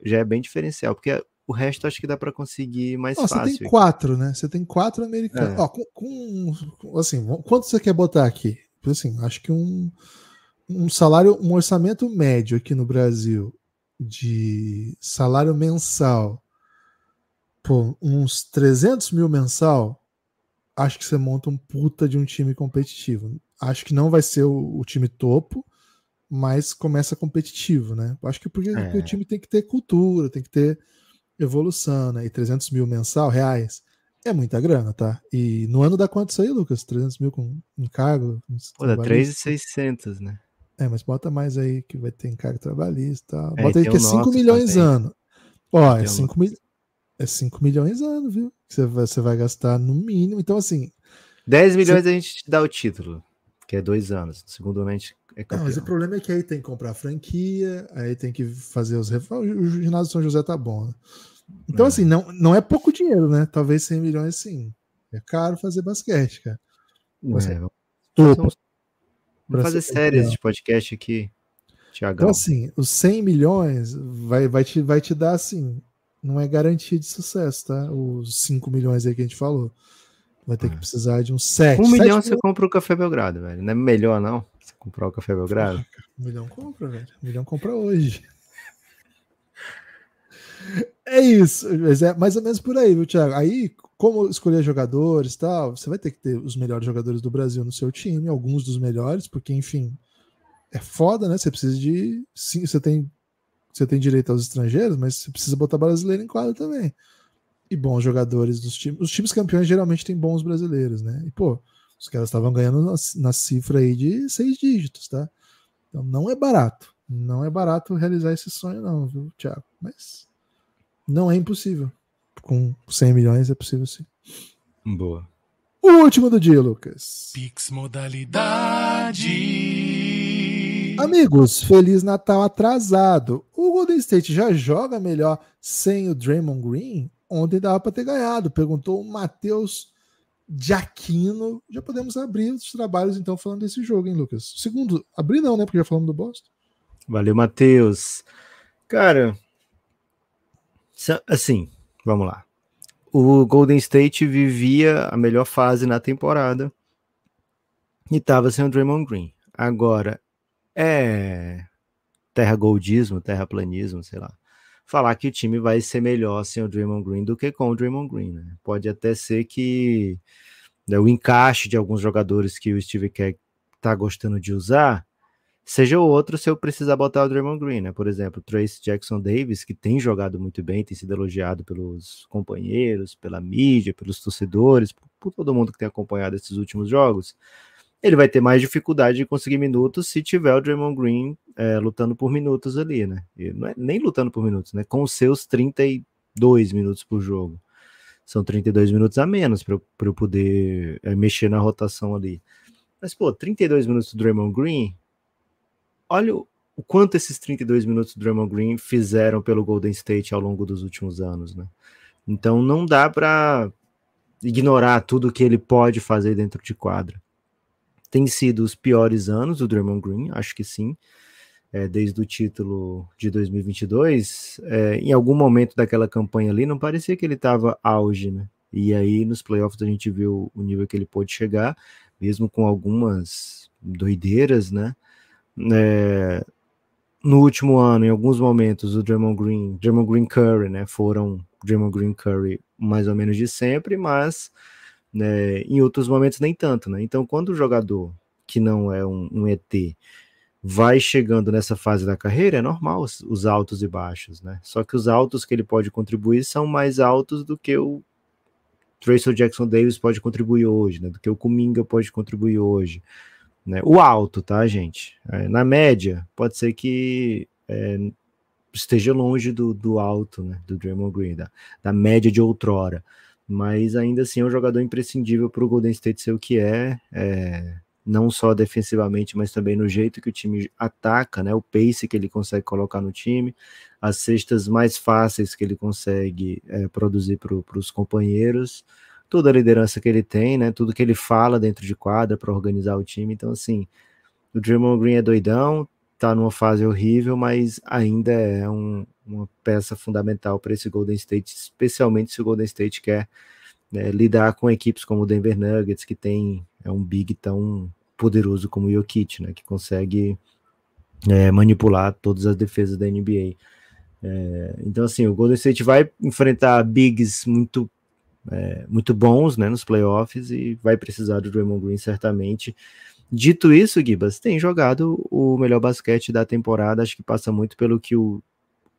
já é bem diferencial, porque o resto acho que dá para conseguir mais Nossa, fácil. Você tem quatro, né? Você tem quatro americanos. É. Ó, com, com, assim, quanto você quer botar aqui? Tipo assim, acho que um, um salário, um orçamento médio aqui no Brasil de salário mensal por uns 300 mil mensal, acho que você monta um puta de um time competitivo. Acho que não vai ser o, o time topo, mas começa competitivo, né? Acho que porque, é. porque, o é. time tem que ter cultura, tem que ter evolução, né? E 300 mil mensal, reais, é muita grana, tá? E no ano dá quanto isso aí, Lucas? 300 mil com encargo? Pô, dá 3,600, né? É, mas bota mais aí que vai ter encargo trabalhista é, Bota é, aí que é 5 tá milhões também. ano. Ó, é 5 mil... é 5 milhões ano, viu? Você vai, você vai gastar no mínimo. Então, assim. 10 milhões você... a gente te dá o título, que é dois anos. Segundo a gente é campeão. Não, mas o problema é que aí tem que comprar franquia, aí tem que fazer os. O ginásio São José tá bom, né? Então, é. assim, não, não é pouco dinheiro, né? Talvez 100 milhões, sim. É caro fazer basquete, cara. É, vamos fazer, fazer séries de podcast aqui, Tiagão. Então, assim, os 100 milhões vai, vai, te, vai te dar, assim, não é garantia de sucesso, tá? Os 5 milhões aí que a gente falou. Vai ter que é. precisar de uns 7. Um milhão você compra o Café Belgrado, velho. Não é melhor, não? Você comprar o Café Belgrado? um milhão compra, velho. Um milhão compra hoje. É isso, mas é mais ou menos por aí, viu, Thiago? Aí, como escolher jogadores e tal, você vai ter que ter os melhores jogadores do Brasil no seu time, alguns dos melhores, porque, enfim, é foda, né? Você precisa de. Sim, você tem, você tem direito aos estrangeiros, mas você precisa botar brasileiro em quadro também. E bons jogadores dos times. Os times campeões geralmente têm bons brasileiros, né? E, pô, os caras estavam ganhando na, na cifra aí de seis dígitos, tá? Então não é barato. Não é barato realizar esse sonho, não, viu, Thiago? Mas não é impossível. Com 100 milhões é possível sim. Boa. O último do dia, Lucas. Pix modalidade. Amigos, feliz Natal atrasado. O Golden State já joga melhor sem o Draymond Green? Ontem dava para ter ganhado, perguntou o Matheus Aquino. Já podemos abrir os trabalhos então falando desse jogo, hein, Lucas? Segundo, abrir não, né? Porque já falamos do Boston. Valeu, Matheus. Cara, Assim, vamos lá. O Golden State vivia a melhor fase na temporada e estava sem o Draymond Green. Agora, é terra goldismo, terra planismo, sei lá. Falar que o time vai ser melhor sem o Draymond Green do que com o Draymond Green, né? Pode até ser que né, o encaixe de alguns jogadores que o Steve Kerr tá gostando de usar seja o outro se eu precisar botar o Draymond Green, né? Por exemplo, Trace Jackson Davis, que tem jogado muito bem, tem sido elogiado pelos companheiros, pela mídia, pelos torcedores, por, por todo mundo que tem acompanhado esses últimos jogos. Ele vai ter mais dificuldade de conseguir minutos se tiver o Draymond Green é, lutando por minutos ali, né? E não é, nem lutando por minutos, né? Com seus 32 minutos por jogo. São 32 minutos a menos para eu, eu poder é, mexer na rotação ali. Mas, pô, 32 minutos do Draymond Green olha o, quanto esses 32 minutos do Draymond Green fizeram pelo Golden State ao longo dos últimos anos, né? Então não dá para ignorar tudo que ele pode fazer dentro de quadra. Tem sido os piores anos do Draymond Green, acho que sim, é, desde o título de 2022. É, em algum momento daquela campanha ali, não parecia que ele estava auge, né? E aí nos playoffs a gente viu o nível que ele pôde chegar, mesmo com algumas doideiras, né? É, no último ano, em alguns momentos, o Draymond Green, Draymond Green Curry, né, foram Draymond Green Curry mais ou menos de sempre, mas né, em outros momentos nem tanto, né? Então, quando o jogador que não é um, um ET vai chegando nessa fase da carreira, é normal os, os, altos e baixos, né? Só que os altos que ele pode contribuir são mais altos do que o Tracer Jackson Davis pode contribuir hoje, né? Do que o Kuminga pode contribuir hoje. Né? O alto, tá, gente? É, na média, pode ser que é, esteja longe do, do alto, né? Do Draymond Green, da, da média de outrora. Mas ainda assim é um jogador imprescindível para o Golden State ser o que é, é, não só defensivamente, mas também no jeito que o time ataca, né? O pace que ele consegue colocar no time, as cestas mais fáceis que ele consegue é, produzir para os companheiros toda a liderança que ele tem, né? Tudo que ele fala dentro de quadra para organizar o time. Então, assim, o Draymond Green é doidão, tá numa fase horrível, mas ainda é um, uma peça fundamental para esse Golden State, especialmente se o Golden State quer né, lidar com equipes como o Denver Nuggets, que tem é um big tão poderoso como o Jokic, né? Que consegue é, manipular todas as defesas da NBA. É, então, assim, o Golden State vai enfrentar bigs muito é, muito bons né, nos playoffs e vai precisar do Draymond Green certamente. Dito isso, Gibas tem jogado o melhor basquete da temporada, acho que passa muito pelo que o,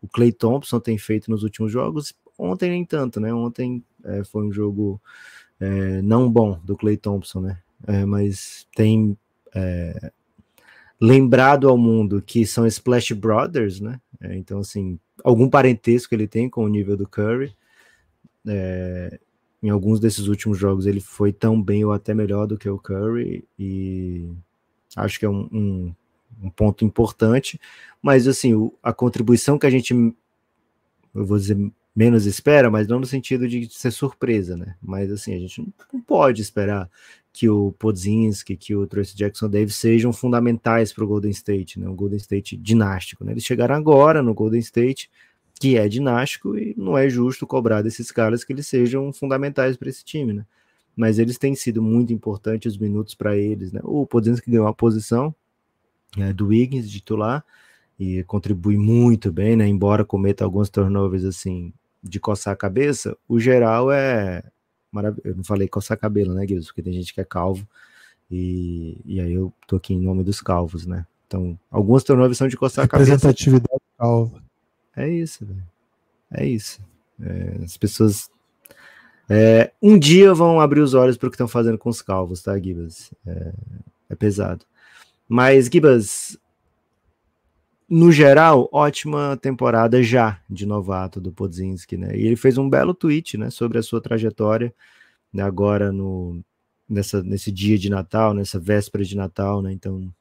o Clay Thompson tem feito nos últimos jogos. Ontem nem tanto, né? Ontem é, foi um jogo é, não bom do Clay Thompson, né? É, mas tem é, lembrado ao mundo que são Splash Brothers, né? É, então, assim, algum parentesco ele tem com o nível do Curry. É, em alguns desses últimos jogos ele foi tão bem ou até melhor do que o Curry e acho que é um, um, um ponto importante, mas assim, o, a contribuição que a gente, eu vou dizer, menos espera, mas não no sentido de ser surpresa, né? Mas assim, a gente não, pode esperar que o Podzinski, que o Tracy Jackson Davis sejam fundamentais para o Golden State, né? Um Golden State dinástico, né? Eles chegaram agora no Golden State, que é dinástico e não é justo cobrar desses caras que eles sejam fundamentais para esse time, né? Mas eles têm sido muito importantes os minutos para eles, né? O Podzinski ganhou a posição é, do Wiggins titular e contribui muito bem, né? Embora cometa alguns turnovers assim de coçar a cabeça, o geral é maravilhoso. Eu não falei coçar cabelo, né, Guilherme? Porque tem gente que é calvo e, e aí eu tô aqui em nome dos calvos, né? Então, algumas turnovers são de coçar a cabeça. Representatividade calva. É isso, velho. É isso. É, as pessoas é, um dia vão abrir os olhos para o que estão fazendo com os calvos, tá, Gibas? É, é, pesado. Mas, Gibas, no geral, ótima temporada já de novato do Podzinski, né? E ele fez um belo tweet, né, sobre a sua trajetória né, agora no, nessa, nesse dia de Natal, nessa véspera de Natal, né? Então,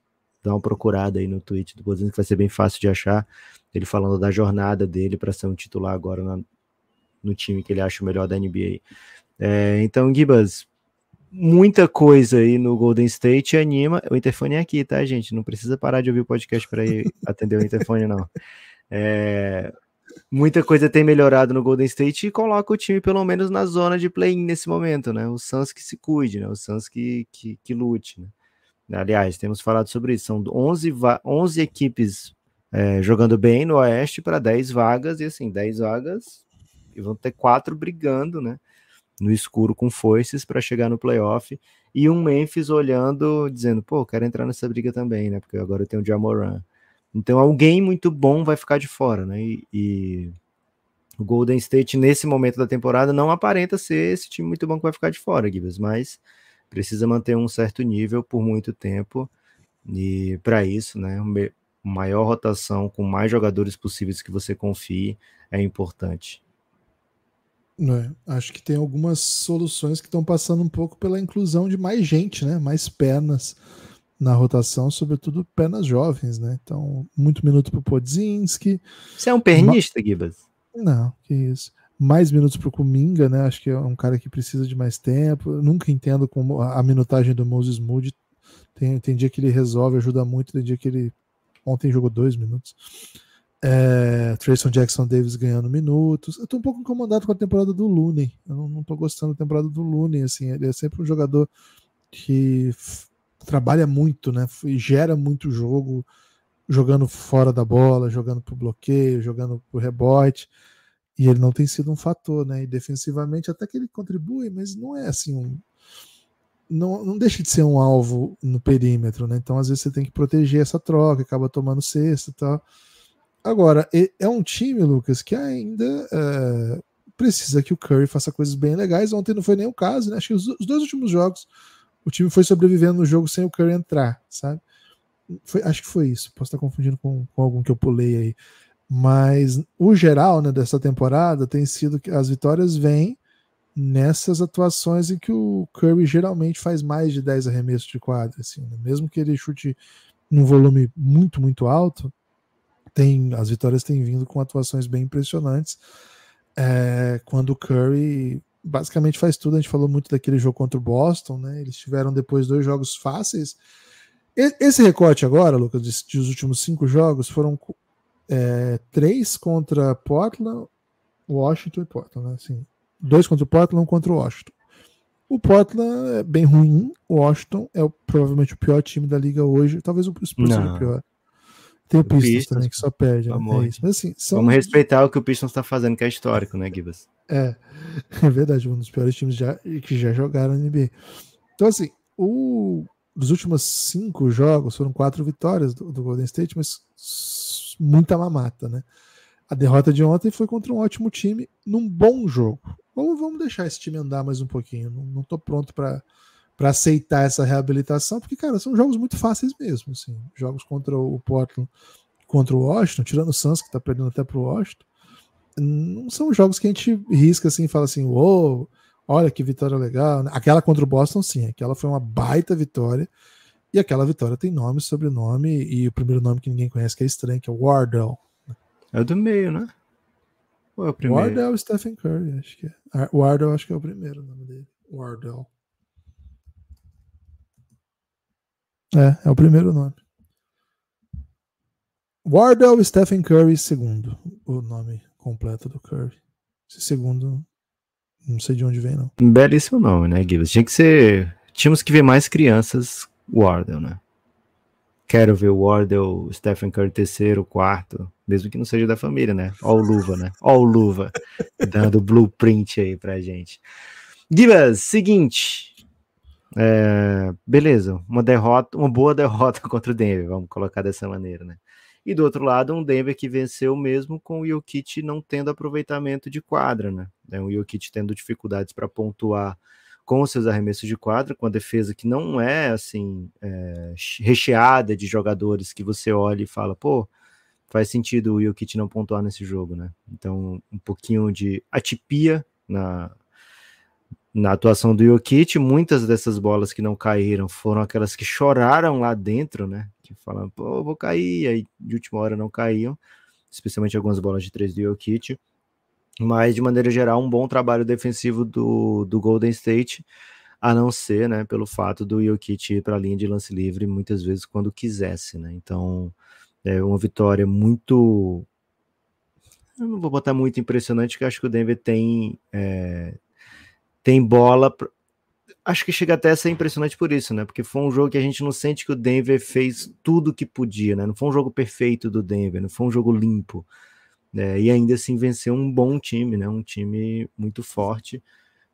dá uma procurada aí no tweet do Bozinho, que vai ser bem fácil de achar. Ele falando da jornada dele para ser um titular agora na, no time que ele acha o melhor da NBA. É, então, Gibas, muita coisa aí no Golden State anima. O interfone é aqui, tá, gente? Não precisa parar de ouvir o podcast para ir atender o interfone, não. É, muita coisa tem melhorado no Golden State e coloca o time pelo menos na zona de play-in nesse momento, né? O Suns que se cuide, né? O Suns que, que, que lute, né? Aliás, temos falado sobre isso. São 11, 11 equipes é, jogando bem no Oeste para 10 vagas, e assim, 10 vagas e vão ter quatro brigando, né? No escuro com forças para chegar no playoff. E um Memphis olhando, dizendo, pô, quero entrar nessa briga também, né? Porque agora eu tenho o Jamoran. Então alguém muito bom vai ficar de fora, né? E, e, o Golden State, nesse momento da temporada, não aparenta ser esse time muito bom que vai ficar de fora, Gibbs, mas precisa manter um certo nível por muito tempo. E para isso, né, maior rotação com mais jogadores possíveis que você confie é importante. É, acho que tem algumas soluções que estão passando um pouco pela inclusão de mais gente, né? Mais pernas na rotação, sobretudo pernas jovens, né? Então, muito minuto para Podzinski. Você é um pernista, Ma... Gibas? Não, que isso mais minutos para o Kuminga, né? Acho que é um cara que precisa de mais tempo. Eu nunca entendo como a minutagem do Moses Moody. Tem, tem dia que ele resolve, ajuda muito, tem dia que ele. Ontem jogou dois minutos. É, Trayson Jackson Davis ganhando minutos. Eu tô um pouco incomodado com a temporada do Looney. Eu não, não tô gostando da temporada do Looney. Assim, ele é sempre um jogador que trabalha muito, né? E gera muito jogo, jogando fora da bola, jogando pro bloqueio, jogando pro rebote. E ele não tem sido um fator, né? E defensivamente até que ele contribui, mas não é assim um, não, não deixa de ser um alvo no perímetro, né? Então, às vezes, você tem que proteger essa troca, acaba tomando cesto, e tal. Agora, é um time, Lucas, que ainda é, precisa que o Curry faça coisas bem legais. Ontem não foi nem o caso, né? Acho que os, os, dois últimos jogos, o time foi sobrevivendo no jogo sem o Curry entrar, sabe? Foi, acho que foi isso. Posso estar confundindo com, com algum que eu pulei aí. Mas o geral né, dessa temporada tem sido que as vitórias vêm nessas atuações em que o Curry geralmente faz mais de 10 arremessos de quadra. Assim, né? Mesmo que ele chute num volume muito, muito alto, tem as vitórias têm vindo com atuações bem impressionantes. É, quando o Curry basicamente faz tudo, a gente falou muito daquele jogo contra o Boston, né? Eles tiveram depois dois jogos fáceis. Esse recorte agora, Lucas, dos últimos cinco jogos, foram é, três contra Portland, Washington e Portland, né? Assim, dois contra o Portland, um contra o Washington. O Portland é bem ruim, o Washington é o, provavelmente o pior time da liga hoje, talvez o Spurs seja o pior. Tem o Pistons, Pistons também que só perde. Né? É isso. Mas, assim, são... Vamos respeitar o que o Pistons está fazendo, que é histórico, né, Gibas? É, é verdade, um dos piores times já, que já jogaram na NBA. Então, assim, o, dos últimos cinco jogos foram quatro vitórias do, do Golden State, mas muita mamata, né? A derrota de ontem foi contra um ótimo time, num bom jogo. Ou vamos deixar esse time andar mais um pouquinho. Não, não tô pronto para aceitar essa reabilitação, porque, cara, são jogos muito fáceis mesmo. Assim. Jogos contra o Portland, contra o Washington, tirando o Suns, que está perdendo até pro Washington. Não hum, são jogos que a gente risca assim fala assim, uou, olha que vitória legal. Né? Aquela contra o Boston, sim, aquela foi uma baita vitória e aquela vitória tem nome, sobrenome, e o primeiro nome que ninguém conhece que é estranho, que é Wardell. É do meio, né? Ou é o primeiro? Wardell é Stephen Curry, acho que é. Ah, Wardell acho que é o primeiro nome dele. Wardell. É, é o primeiro nome. Wardell Stephen Curry segundo, o nome completo do Curry. Esse segundo, não sei de onde vem, não. Belíssimo nome, né, Gibbs? Tinha que ser. Tínhamos que ver mais crianças o né? Quero ver o Wardell, Stephen Curry terceiro, quarto, mesmo que não seja da família, né? Ó o Luva, né? Ó o Luva, dando blueprint aí pra gente. Gibas, seguinte, é, beleza, uma derrota, uma boa derrota contra o Denver, vamos colocar dessa maneira, né? E do outro lado, um Denver que venceu mesmo com o Jokic não tendo aproveitamento de quadra, né? É, o Jokic tendo dificuldades para pontuar com os seus arremessos de quadra, com a defesa que não é assim é, recheada de jogadores que você olha e fala, pô, faz sentido o Jokic não pontuar nesse jogo, né? Então, um pouquinho de atipia na, na atuação do Jokic, muitas dessas bolas que não caíram foram aquelas que choraram lá dentro, né? Que falam, pô, vou cair, aí de última hora não caíam, especialmente algumas bolas de três do Jokic. Mas, de maneira geral, um bom trabalho defensivo do, do Golden State, a não ser né, pelo fato do Jokic ir para a linha de lance livre muitas vezes quando quisesse. Né? Então, é uma vitória muito. Eu não vou botar muito impressionante, porque acho que o Denver tem, é, tem bola. Pra... Acho que chega até a ser impressionante por isso, né? Porque foi um jogo que a gente não sente que o Denver fez tudo o que podia, né? Não foi um jogo perfeito do Denver, não foi um jogo limpo né, e ainda assim venceu um bom time, né? Um time muito forte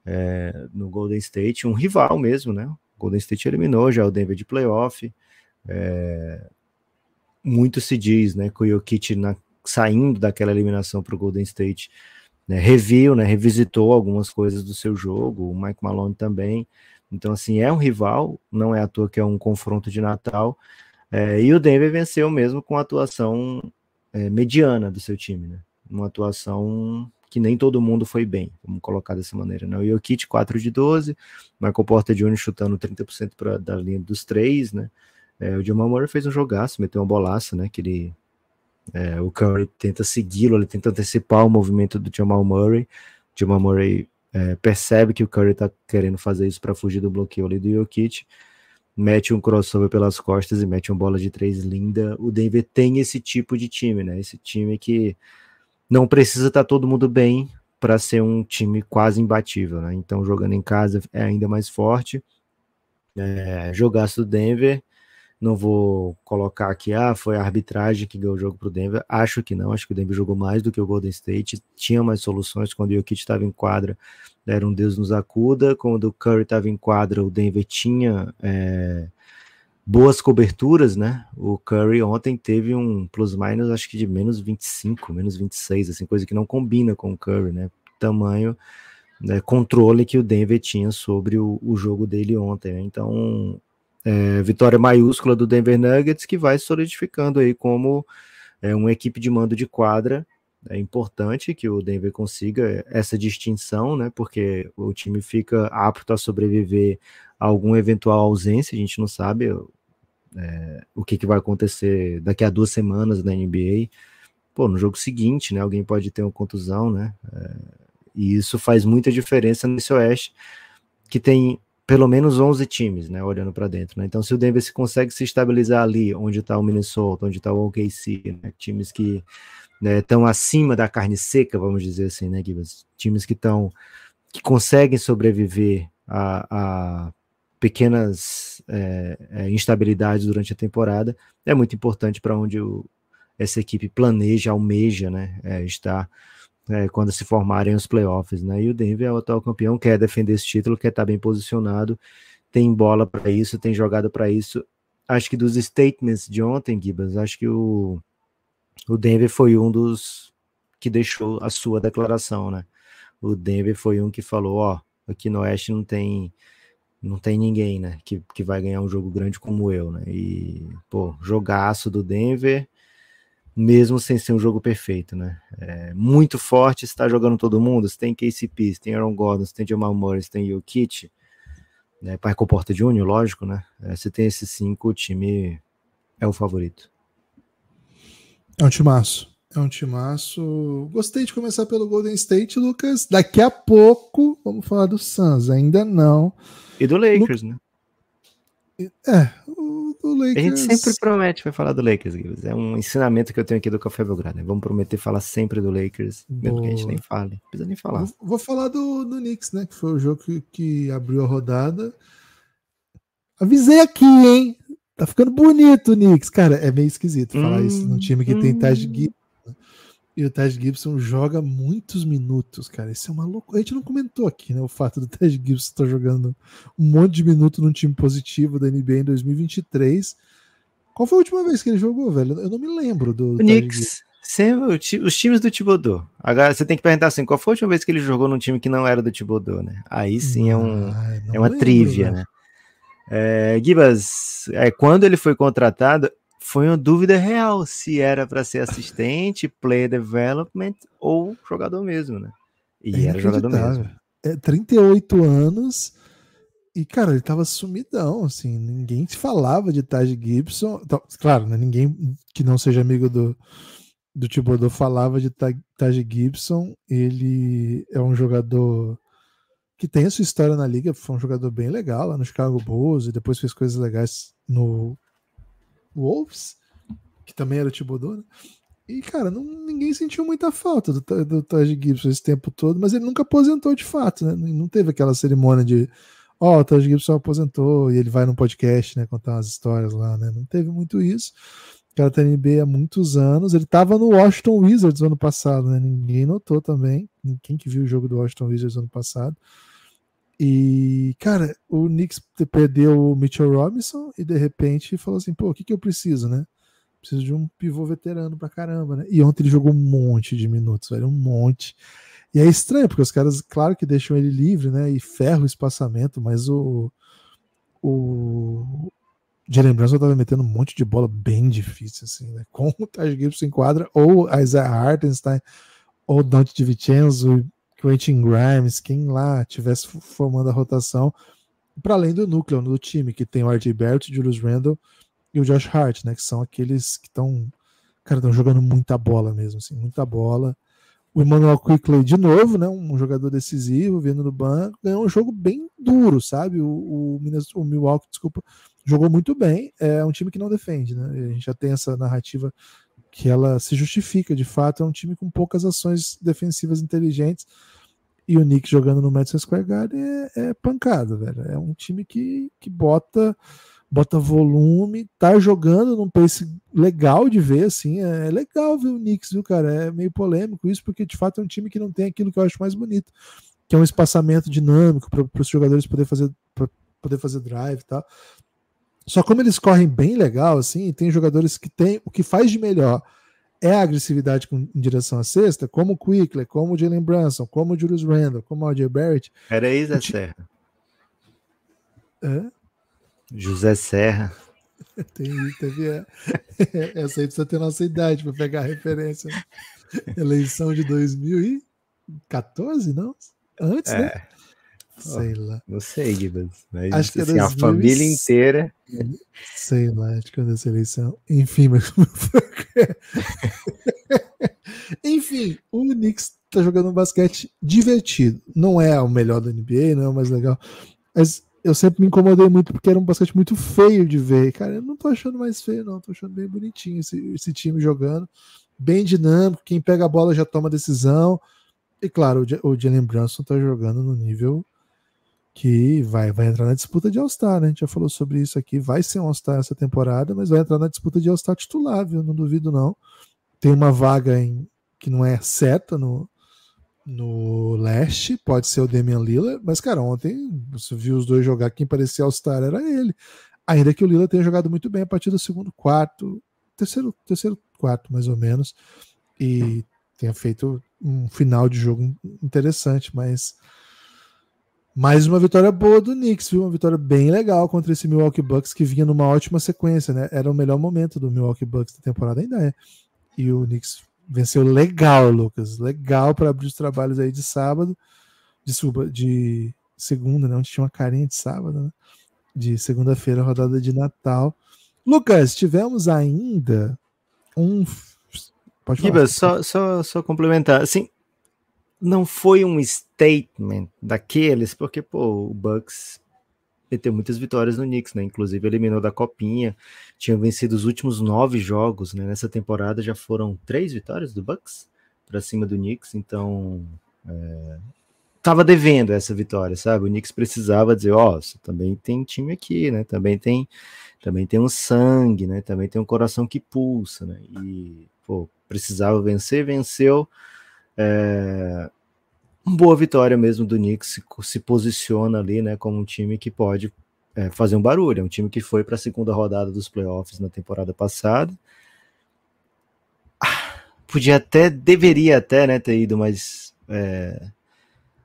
é, no Golden State, um rival mesmo, né? O Golden State eliminou já o Denver de playoff. É, muito se diz, né? Que o Jokic na, saindo daquela eliminação para o Golden State né, reviu, né? Revisitou algumas coisas do seu jogo. O Mike Malone também. Então, assim, é um rival, não é à toa que é um confronto de Natal. É, e o Denver venceu mesmo com atuação é, mediana do seu time, né? Uma atuação que nem todo mundo foi bem, vamos colocar dessa maneira. Né? O Jokic, 4 de 12, Michael Porter Jr. chutando 30% pra, da linha dos três, né? É, o Jamal Murray fez um jogaço, meteu uma bolaça, né? Que ele, é, o Curry tenta segui-lo, ele tenta antecipar o movimento do Jamal Murray. O Jamal Murray é, percebe que o Curry tá querendo fazer isso para fugir do bloqueio ali do Jokic mete um crossover pelas costas e mete uma bola de três linda. O Denver tem esse tipo de time, né? Esse time que não precisa estar tá todo mundo bem para ser um time quase imbatível, né? Então jogando em casa é ainda mais forte. É, jogaço do Denver não vou colocar aqui, ah, foi a arbitragem que ganhou o jogo para o Denver. Acho que não, acho que o Denver jogou mais do que o Golden State, tinha mais soluções. Quando o Jokic estava em quadra, era um Deus nos acuda. Quando o Curry estava em quadra, o Denver tinha é, boas coberturas, né? O Curry ontem teve um plus-minus, acho que de menos 25, menos 26, assim, coisa que não combina com o Curry, né? Tamanho. Né, controle que o Denver tinha sobre o, o jogo dele ontem. Né? Então, é, vitória maiúscula do Denver Nuggets, que vai solidificando aí como é, uma equipe de mando de quadra. É importante que o Denver consiga essa distinção, né? Porque o time fica apto a sobreviver a alguma eventual ausência, a gente não sabe é, o que, que vai acontecer daqui a duas semanas na NBA. Pô, no jogo seguinte, né? Alguém pode ter uma contusão, né? É, e isso faz muita diferença nesse Oeste, que tem pelo menos 11 times, né, olhando para dentro. Né? Então, se o Denver se consegue se estabilizar ali, onde está o Minnesota, onde está o OKC, né, times que estão né, acima da carne seca, vamos dizer assim, né, Gibbs? Times que estão que conseguem sobreviver a, a pequenas é, é, instabilidades durante a temporada, é muito importante para onde o, essa equipe planeja, almeja, né, é, estar é, quando se formarem os playoffs, né? E o Denver é o atual campeão, quer defender esse título, quer estar tá bem posicionado, tem bola para isso, tem jogada para isso. Acho que dos statements de ontem, Gibas, acho que o, o Denver foi um dos que deixou a sua declaração, né? O Denver foi um que falou, ó, aqui no Oeste não tem não tem ninguém, né, que, que vai ganhar um jogo grande como eu, né? E, pô, jogaço do Denver, mesmo sem ser um jogo perfeito, né? É muito forte está jogando todo mundo. Você tem KCP, Pierce, tem Aaron Gordon, você tem Jamal Murray, você tem Jokic, né? Parco Porta Júnior, lógico, né? É, você tem esses cinco, o time é o favorito. É um timaço. É um timaço. Gostei de começar pelo Golden State, Lucas. Daqui a pouco vamos falar do Suns, ainda não. E do Lakers, né? É, o, Lakers. A gente sempre promete, vai falar do Lakers, Gibbs. É um ensinamento que eu tenho aqui do Café Belgrado. Né? Vamos prometer falar sempre do Lakers, mesmo que a gente nem fale. Não precisa nem falar. Vou, vou falar do, do, Knicks, né? Que foi o jogo que, que abriu a rodada. Avisei aqui, hein? Tá ficando bonito o Knicks. Cara, é meio esquisito falar hum, isso num time que hum. tem Taj hum. Gibson e o Taj Gibson joga muitos minutos, cara. Isso é uma loucura. A gente não comentou aqui, né? O fato do Taj Gibson estar jogando um monte de minuto num time positivo da NBA em 2023. Qual foi a última vez que ele jogou, velho? Eu não me lembro do. O Knicks. Sempre os times do Tibodô. Agora você tem que perguntar assim: qual foi a última vez que ele jogou num time que não era do Tibodô, né? Aí sim é, um, ah, é uma lembro, trivia, né? né? É, Gibas, é, quando ele foi contratado, foi uma dúvida real se era para ser assistente, player development ou jogador mesmo, né? E é era jogador mesmo. É 38 anos e, cara, ele tava sumidão, assim, ninguém te falava de Taj Gibson. Então, claro, né, ninguém que não seja amigo do, do Tibodô falava de Taj Gibson. Ele é um jogador que tem a sua história na liga, foi um jogador bem legal lá no Chicago Bulls e depois fez coisas legais no Wolves, que também era o Thibodeau, né? E, cara, não, ninguém sentiu muita falta do, do Taj Gibson esse tempo todo, mas ele nunca aposentou de fato, né? Não teve aquela cerimônia de ó, oh, o Taj Gibson aposentou e ele vai num podcast, né, contar umas histórias lá, né? Não teve muito isso. O cara tá na NBA há muitos anos. Ele tava no Washington Wizards ano passado, né? Ninguém notou também. Quem que viu o jogo do Washington Wizards ano passado? E, cara, o Knicks perdeu o Mitchell Robinson e de repente falou assim: pô, o que, que eu preciso, né? Preciso de um pivô veterano pra caramba, né? E ontem ele jogou um monte de minutos, velho, um monte. E é estranho, porque os caras, claro que deixam ele livre, né? E ferra o espaçamento, mas o. O. De lembrança, eu tava metendo um monte de bola bem difícil, assim, né? Com o Taj Gibson enquadra, ou a Isaiah Hartenstein, ou o Dante DiVincenzo, Quentin Grimes, quem lá tivesse formando a rotação, para além do núcleo do time, que tem o R.J. Barrett, Julius Randle e o Josh Hart, né? Que são aqueles que estão, cara, estão jogando muita bola mesmo, assim, muita bola. O Emmanuel Quickley, de novo, né? Um jogador decisivo, vindo do banco, ganhou um jogo bem duro, sabe? O, o, o Milwaukee, desculpa, jogou muito bem. É um time que não defende, né? A gente já tem essa narrativa que ela se justifica, de fato, é um time com poucas ações defensivas inteligentes e o Knicks jogando no Madison Square Garden é, é pancada, velho. É um time que, que bota bota volume, tá jogando num pace legal de ver, assim, é, é legal ver o Knicks, viu, cara? É meio polêmico isso, porque de fato é um time que não tem aquilo que eu acho mais bonito, que é um espaçamento dinâmico para os jogadores poder fazer, poder fazer drive e tá? tal. Só como eles correm bem legal, assim, tem jogadores que tem o que faz de melhor é a agressividade com, em direção à cesta, como o Quickler, como o Jalen Brunson, como o Julius Randle, como o Aldir Barrett. Era isso, Zé Serra. Hã? José Serra. Tem, teve É Essa aí precisa ter nossa idade para pegar a referência. Né? Eleição de 2014, não? Antes, né? é. né? Sei lá. Não sei, Gibas. Mas acho que é assim, a família inteira. Sei lá, acho que é dessa eleição. Enfim, mas Enfim, o Knicks tá jogando um basquete divertido. Não é o melhor da NBA, não é o mais legal. Mas eu sempre me incomodei muito porque era um basquete muito feio de ver. Cara, eu não tô achando mais feio, não. Tô achando bem bonitinho esse, esse time jogando. Bem dinâmico. Quem pega a bola já toma decisão. E claro, o Jalen Brunson tá jogando no nível que vai, vai entrar na disputa de All-Star, né? A gente já falou sobre isso aqui. Vai ser um All-Star essa temporada, mas vai entrar na disputa de All-Star titular, viu? Não duvido, não. Tem uma vaga em, que não é certa no, no leste, pode ser o Damian Lillard, mas, cara, ontem você viu os dois jogar, quem parecia All-Star era ele. Ainda que o Lillard tenha jogado muito bem a partir do segundo quarto, terceiro, terceiro quarto, mais ou menos, e tenha feito um final de jogo interessante, mas mais uma vitória boa do Knicks, viu? Uma vitória bem legal contra esse Milwaukee Bucks que vinha numa ótima sequência, né? Era o melhor momento do Milwaukee Bucks da temporada, ainda é. E o Knicks venceu legal, Lucas. Legal para abrir os trabalhos aí de sábado, de suba, de segunda, né? Onde tinha uma carinha de sábado, né? De segunda-feira, rodada de Natal. Lucas, tivemos ainda um. Pode falar. só, só, só complementar. Assim, não foi um statement daqueles, porque, pô, o Bucks meteu muitas vitórias no Knicks, né? Inclusive eliminou da Copinha, tinha vencido os últimos nove jogos, né? Nessa temporada já foram três vitórias do Bucks para cima do Knicks, então é, tava devendo essa vitória, sabe? O Knicks precisava dizer, ó, oh, também tem time aqui, né? Também tem, também tem um sangue, né? Também tem um coração que pulsa, né? E pô, precisava vencer, venceu. É, uma boa vitória mesmo do Knicks se, posiciona ali, né, como um time que pode é, fazer um barulho. É um time que foi para a segunda rodada dos playoffs na temporada passada. Ah, podia até, deveria até, né, ter ido mais, é,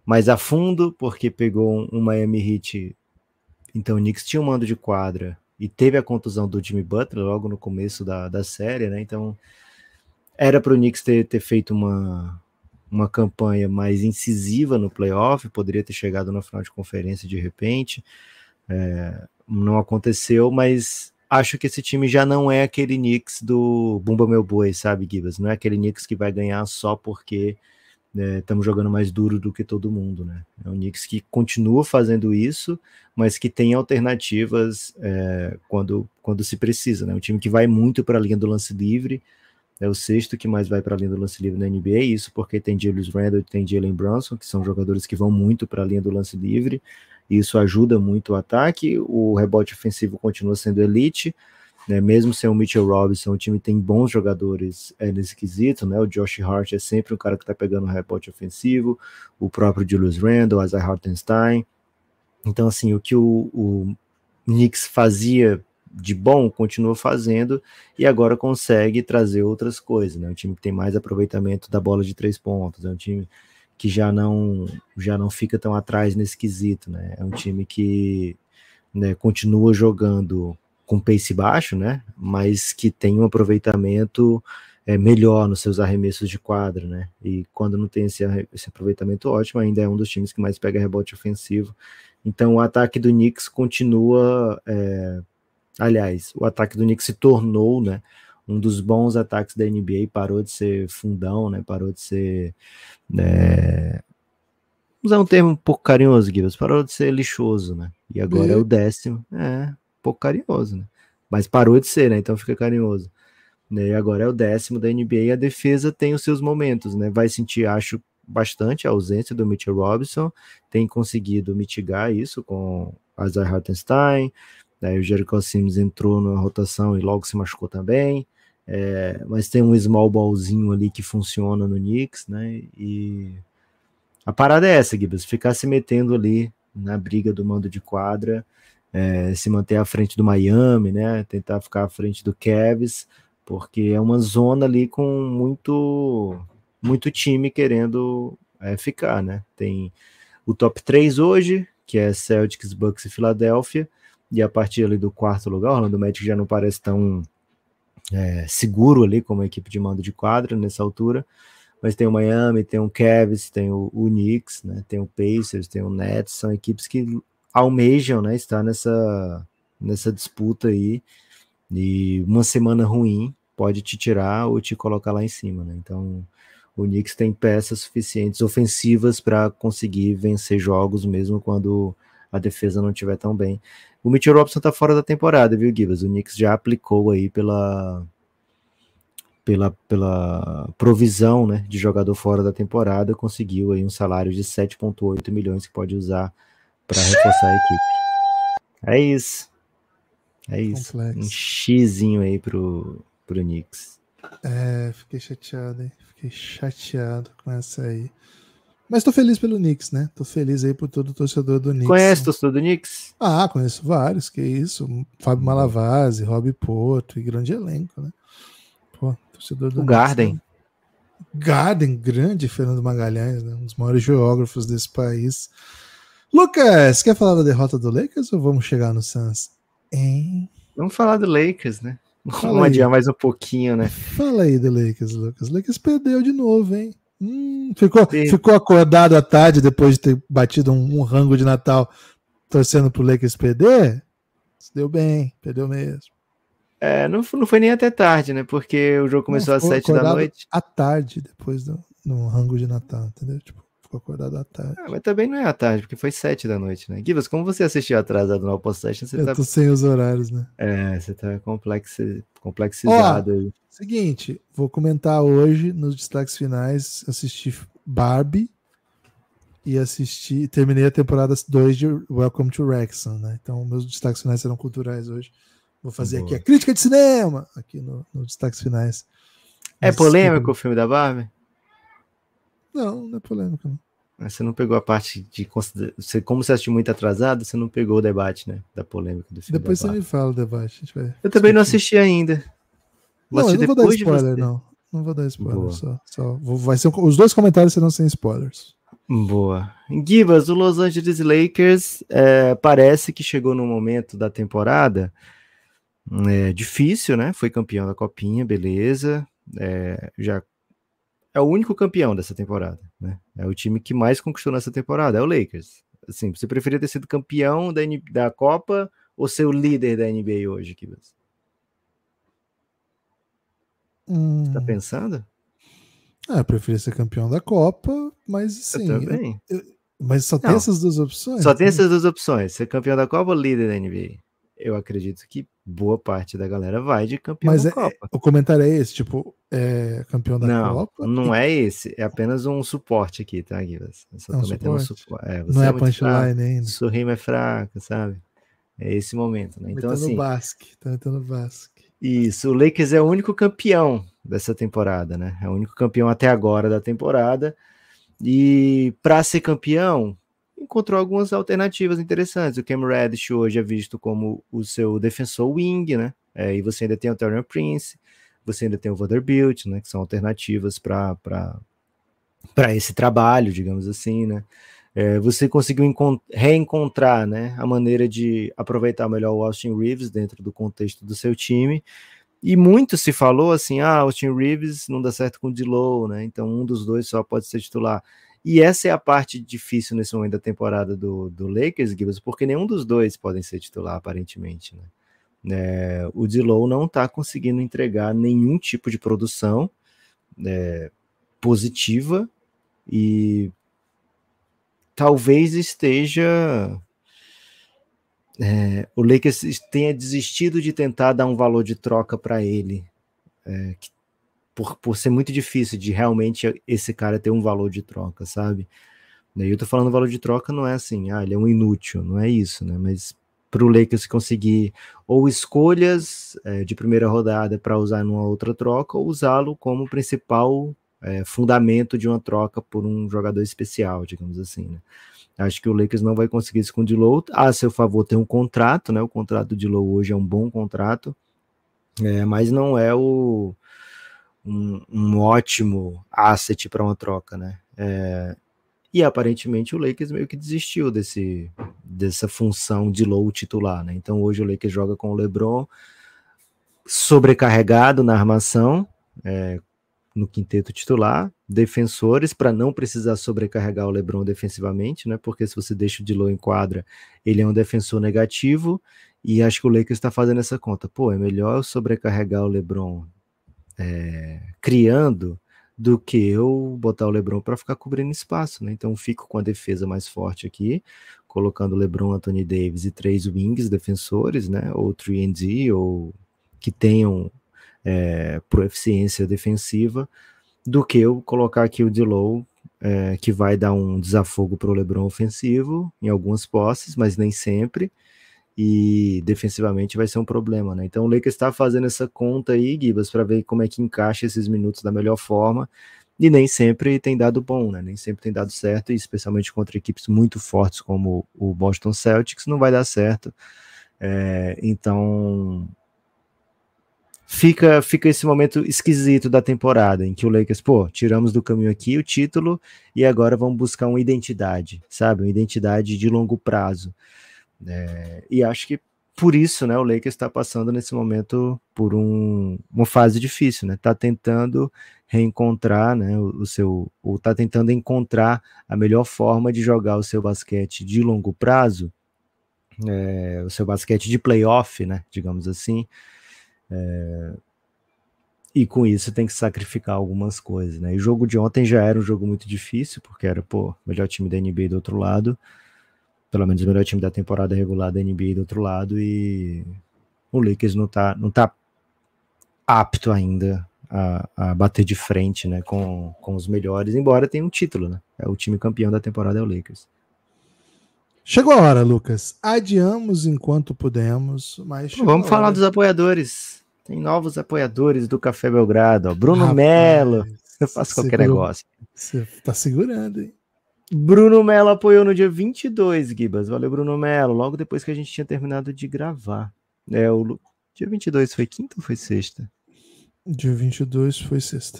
mais a fundo, porque pegou um, um Miami Heat. Então o Knicks tinha um mando de quadra e teve a contusão do Jimmy Butler logo no começo da, da série, né? Então era para o Knicks ter, ter feito uma uma campanha mais incisiva no playoff, poderia ter chegado na final de conferência de repente. É, não aconteceu, mas acho que esse time já não é aquele Knicks do Bumba Meu Boi, sabe, Gibas? Não é aquele Knicks que vai ganhar só porque né, estamos é, jogando mais duro do que todo mundo, né? É um Knicks que continua fazendo isso, mas que tem alternativas é, quando, quando se precisa, né? Um time que vai muito para a linha do lance livre, é o sexto que mais vai para a linha do lance livre na NBA, isso porque tem Julius Randle e tem Jalen Brunson, que são jogadores que vão muito para a linha do lance livre, isso ajuda muito o ataque, o rebote ofensivo continua sendo elite, né, mesmo sem o Mitchell Robinson, o time tem bons jogadores é, nesse quesito, né? O Josh Hart é sempre um cara que está pegando o rebote ofensivo, o próprio Julius Randle, Isaiah Hartenstein. Então, assim, o que o, o Knicks fazia de bom, continua fazendo e agora consegue trazer outras coisas, né? Um time que tem mais aproveitamento da bola de três pontos, é um time que já não já não fica tão atrás nesse quesito, né? É um time que né, continua jogando com pace baixo, né? Mas que tem um aproveitamento é, melhor nos seus arremessos de quadra, né? E quando não tem esse, esse aproveitamento ótimo, ainda é um dos times que mais pega rebote ofensivo. Então o ataque do Knicks continua é, Aliás, o ataque do Knicks se tornou, né? Um dos bons ataques da NBA parou de ser fundão, né? Parou de ser. É... Usar um termo um pouco carinhoso, Gibbs, parou de ser lixoso, né? E agora é, é o uhum. décimo. É, um pouco carinhoso, né? Mas parou de ser, né? Então fica carinhoso. Né, e agora é o décimo da NBA. A defesa tem os seus momentos, né? Vai sentir, acho, bastante a ausência do Mitchell Robinson. Tem conseguido mitigar isso com Isaiah Hartenstein, Daí O Jericho Sims entrou na rotação e logo se machucou também. É, mas tem um small ballzinho ali que funciona no Knicks, né? E a parada é essa, Gibbs, ficar se metendo ali na briga do mando de quadra, é, se manter à frente do Miami, né? Tentar ficar à frente do Cavs, porque é uma zona ali com muito muito time querendo é, ficar, né? Tem o top 3 hoje, que é Celtics, Bucks e Filadélfia. E a partir ali do quarto lugar, o Orlando Magic já não parece tão é, seguro ali como a equipe de mando de quadra nessa altura. Mas tem o Miami, tem o Cavs, tem o, o Knicks, né? tem o Pacers, tem o Nets, são equipes que almejam né, estar nessa, nessa disputa aí. E uma semana ruim pode te tirar ou te colocar lá em cima. Né? Então, o Knicks tem peças suficientes ofensivas para conseguir vencer jogos mesmo quando a defesa não estiver tão bem. O Mitchell Robson tá fora da temporada, viu, Gibas? O Knicks já aplicou aí pela, pela, pela provisão né, de jogador fora da temporada, conseguiu aí um salário de 7,8 milhões que pode usar para reforçar a equipe. É isso. É isso. Complexo. Um xizinho aí pro, pro Knicks. É, fiquei chateado, hein? Fiquei chateado com essa aí. Mas tô feliz pelo Knicks, né? Tô feliz aí por todo o torcedor do Knicks. Conhece o torcedor do Knicks? Ah, conheço vários, que isso. Fábio Malavase, Rob Porto e grande elenco, né? Pô, torcedor do O Knicks, Garden. Né? Garden, grande Fernando Magalhães, né? um dos maiores geógrafos desse país. Lucas, quer falar da derrota do Lakers ou vamos chegar no Suns? Hein? Vamos falar do Lakers, né? vamos adiar mais um pouquinho, né? Fala aí do Lakers, Lucas. Lakers perdeu de novo, hein? Hum, ficou, ficou acordado à tarde depois de ter batido um, um rango de Natal torcendo pro Lakers perder? Se deu bem, perdeu mesmo. É, não, não foi nem até tarde, né? Porque o jogo começou às sete da noite. À tarde, depois do, no rango de Natal, entendeu? Tipo, ficou acordado à tarde. Ah, mas também não é à tarde, porque foi sete da noite, né? Givas, como você assistiu atrasado no Alpha Session, você Eu tá... tô sem os horários, né? É, você tá complexi... complexizado Ó, aí. Seguinte, vou comentar hoje, nos destaques finais, assisti Barbie e assisti, terminei a temporada 2 de Welcome to Wrexham, né? Então, meus destaques finais serão culturais hoje. Vou fazer Boa. aqui a crítica de cinema, aqui nos no destaques finais. É polêmico o filme da Barbie? Não, não é polêmica. Não. você não pegou a parte de você, como você assistiu muito atrasado, você não pegou o debate, né? Da polêmica do filme. Depois você me fala o debate. eu também não assisti ainda. não, eu não vou dar spoiler, você... não. Não vou dar spoiler. Só, só, vai ser, os dois comentários serão sem spoilers. Boa. Gibas, o Los Angeles Lakers é, parece que chegou no momento da temporada é, difícil, né? Foi campeão da Copinha, beleza. É, já é o único campeão dessa temporada, né? É o time que mais conquistou nessa temporada, é o Lakers. Assim, você preferia ter sido campeão da, N da Copa ou ser o líder da NBA hoje, Kibas? Você tá hum. pensando? Ah, eu preferia ser campeão da Copa, mas assim. Eu também. Eu, eu, mas só Não, tem essas duas opções? Só tem hum. essas duas opções: ser campeão da Copa ou líder da NBA? eu acredito que boa parte da galera vai de campeão Mas da é, Copa. O comentário é esse, tipo, é campeão da não, Copa? Não, não é esse. É apenas um suporte aqui, tá, Guilherme? Só é não, suporte. Um É, não é, é punchline ainda. Sua é fraco, sabe? É esse momento, né? Então, assim. Basque, tá tentando Basque. Isso, o Lakers é o único campeão dessa temporada, né? É o único campeão até agora da temporada. E para ser campeão, encontrou algumas alternativas interessantes. O Cam Reddish hoje é visto como o seu defensor wing, né? É, e você ainda tem o Torian Prince, você ainda tem o Vanderbilt, né? Que são alternativas para esse trabalho, digamos assim, né? É, você conseguiu reencontrar né, a maneira de aproveitar melhor o Austin Reeves dentro do contexto do seu time. E muito se falou assim: ah, Austin Reeves não dá certo com o Dilow, né? Então um dos dois só pode ser titular. E essa é a parte difícil nesse momento da temporada do, do Lakers, Gibbs, porque nenhum dos dois podem ser titular, aparentemente. Né? É, o Dilow não está conseguindo entregar nenhum tipo de produção é, positiva e talvez esteja. É, o Lakers tenha desistido de tentar dar um valor de troca para ele, é, que por, por ser muito difícil de realmente esse cara ter um valor de troca, sabe? E eu tô falando valor de troca não é assim, ah, ele é um inútil, não é isso, né? Mas para o Lakers conseguir ou escolhas é, de primeira rodada para usar numa outra troca, ou usá-lo como principal é, fundamento de uma troca por um jogador especial, digamos assim, né? Acho que o Lakers não vai conseguir isso com o Dilow. A seu favor tem um contrato, né? O contrato do Dilow hoje é um bom contrato, é, mas não é o, um, um ótimo asset para uma troca, né? É, e aparentemente o Lakers meio que desistiu desse, dessa função de low titular, né? Então hoje o Lakers joga com o LeBron sobrecarregado na armação, é, no quinteto titular, defensores para não precisar sobrecarregar o LeBron defensivamente, né? Porque se você deixa o Low em quadra, ele é um defensor negativo e acho que o Lakers está fazendo essa conta. Pô, é melhor sobrecarregar o LeBron é, criando do que eu botar o LeBron para ficar cobrindo espaço, né? Então fico com a defesa mais forte aqui, colocando LeBron, Anthony Davis e três wings defensores, né? Ou 3D, ou que tenham é, defensiva, do que eu colocar aqui o Dilow, é, que vai dar um desafogo para o LeBron ofensivo em algumas posses, mas nem sempre e defensivamente vai ser um problema, né? Então o Lakers está fazendo essa conta aí, Gibas, para ver como é que encaixa esses minutos da melhor forma. E nem sempre tem dado bom, né? Nem sempre tem dado certo, e especialmente contra equipes muito fortes como o Boston Celtics, não vai dar certo. É, então fica fica esse momento esquisito da temporada em que o Lakers, pô, tiramos do caminho aqui o título e agora vamos buscar uma identidade, sabe? Uma identidade de longo prazo. É, e acho que por isso, né, o Lakers está passando nesse momento por um, uma fase difícil, né? Tá tentando reencontrar, né, o, o seu, ou está tentando encontrar a melhor forma de jogar o seu basquete de longo prazo, é, o seu basquete de playoff, né, digamos assim. É, e com isso tem que sacrificar algumas coisas, né? E o jogo de ontem já era um jogo muito difícil, porque era, pô, melhor time da NBA do outro lado pelo menos o melhor time da temporada regular da NBA do outro lado e o Lakers não tá, não tá apto ainda a, a bater de frente né, com, com os melhores, embora tenha um título, né? É o time campeão da temporada é o Lakers. Chegou a hora, Lucas. Adiamos enquanto pudemos, mas. Pô, então vamos falar dos apoiadores. Tem novos apoiadores do Café Belgrado. Ó. Bruno Rapaz, Melo. Eu faço qualquer negócio. Você tá segurando, hein? Bruno Melo apoiou no dia 22, Gibas. Valeu, Bruno Melo. Logo depois que a gente tinha terminado de gravar. É, o dia 22 foi quinta ou foi sexta? Dia 22 foi sexta.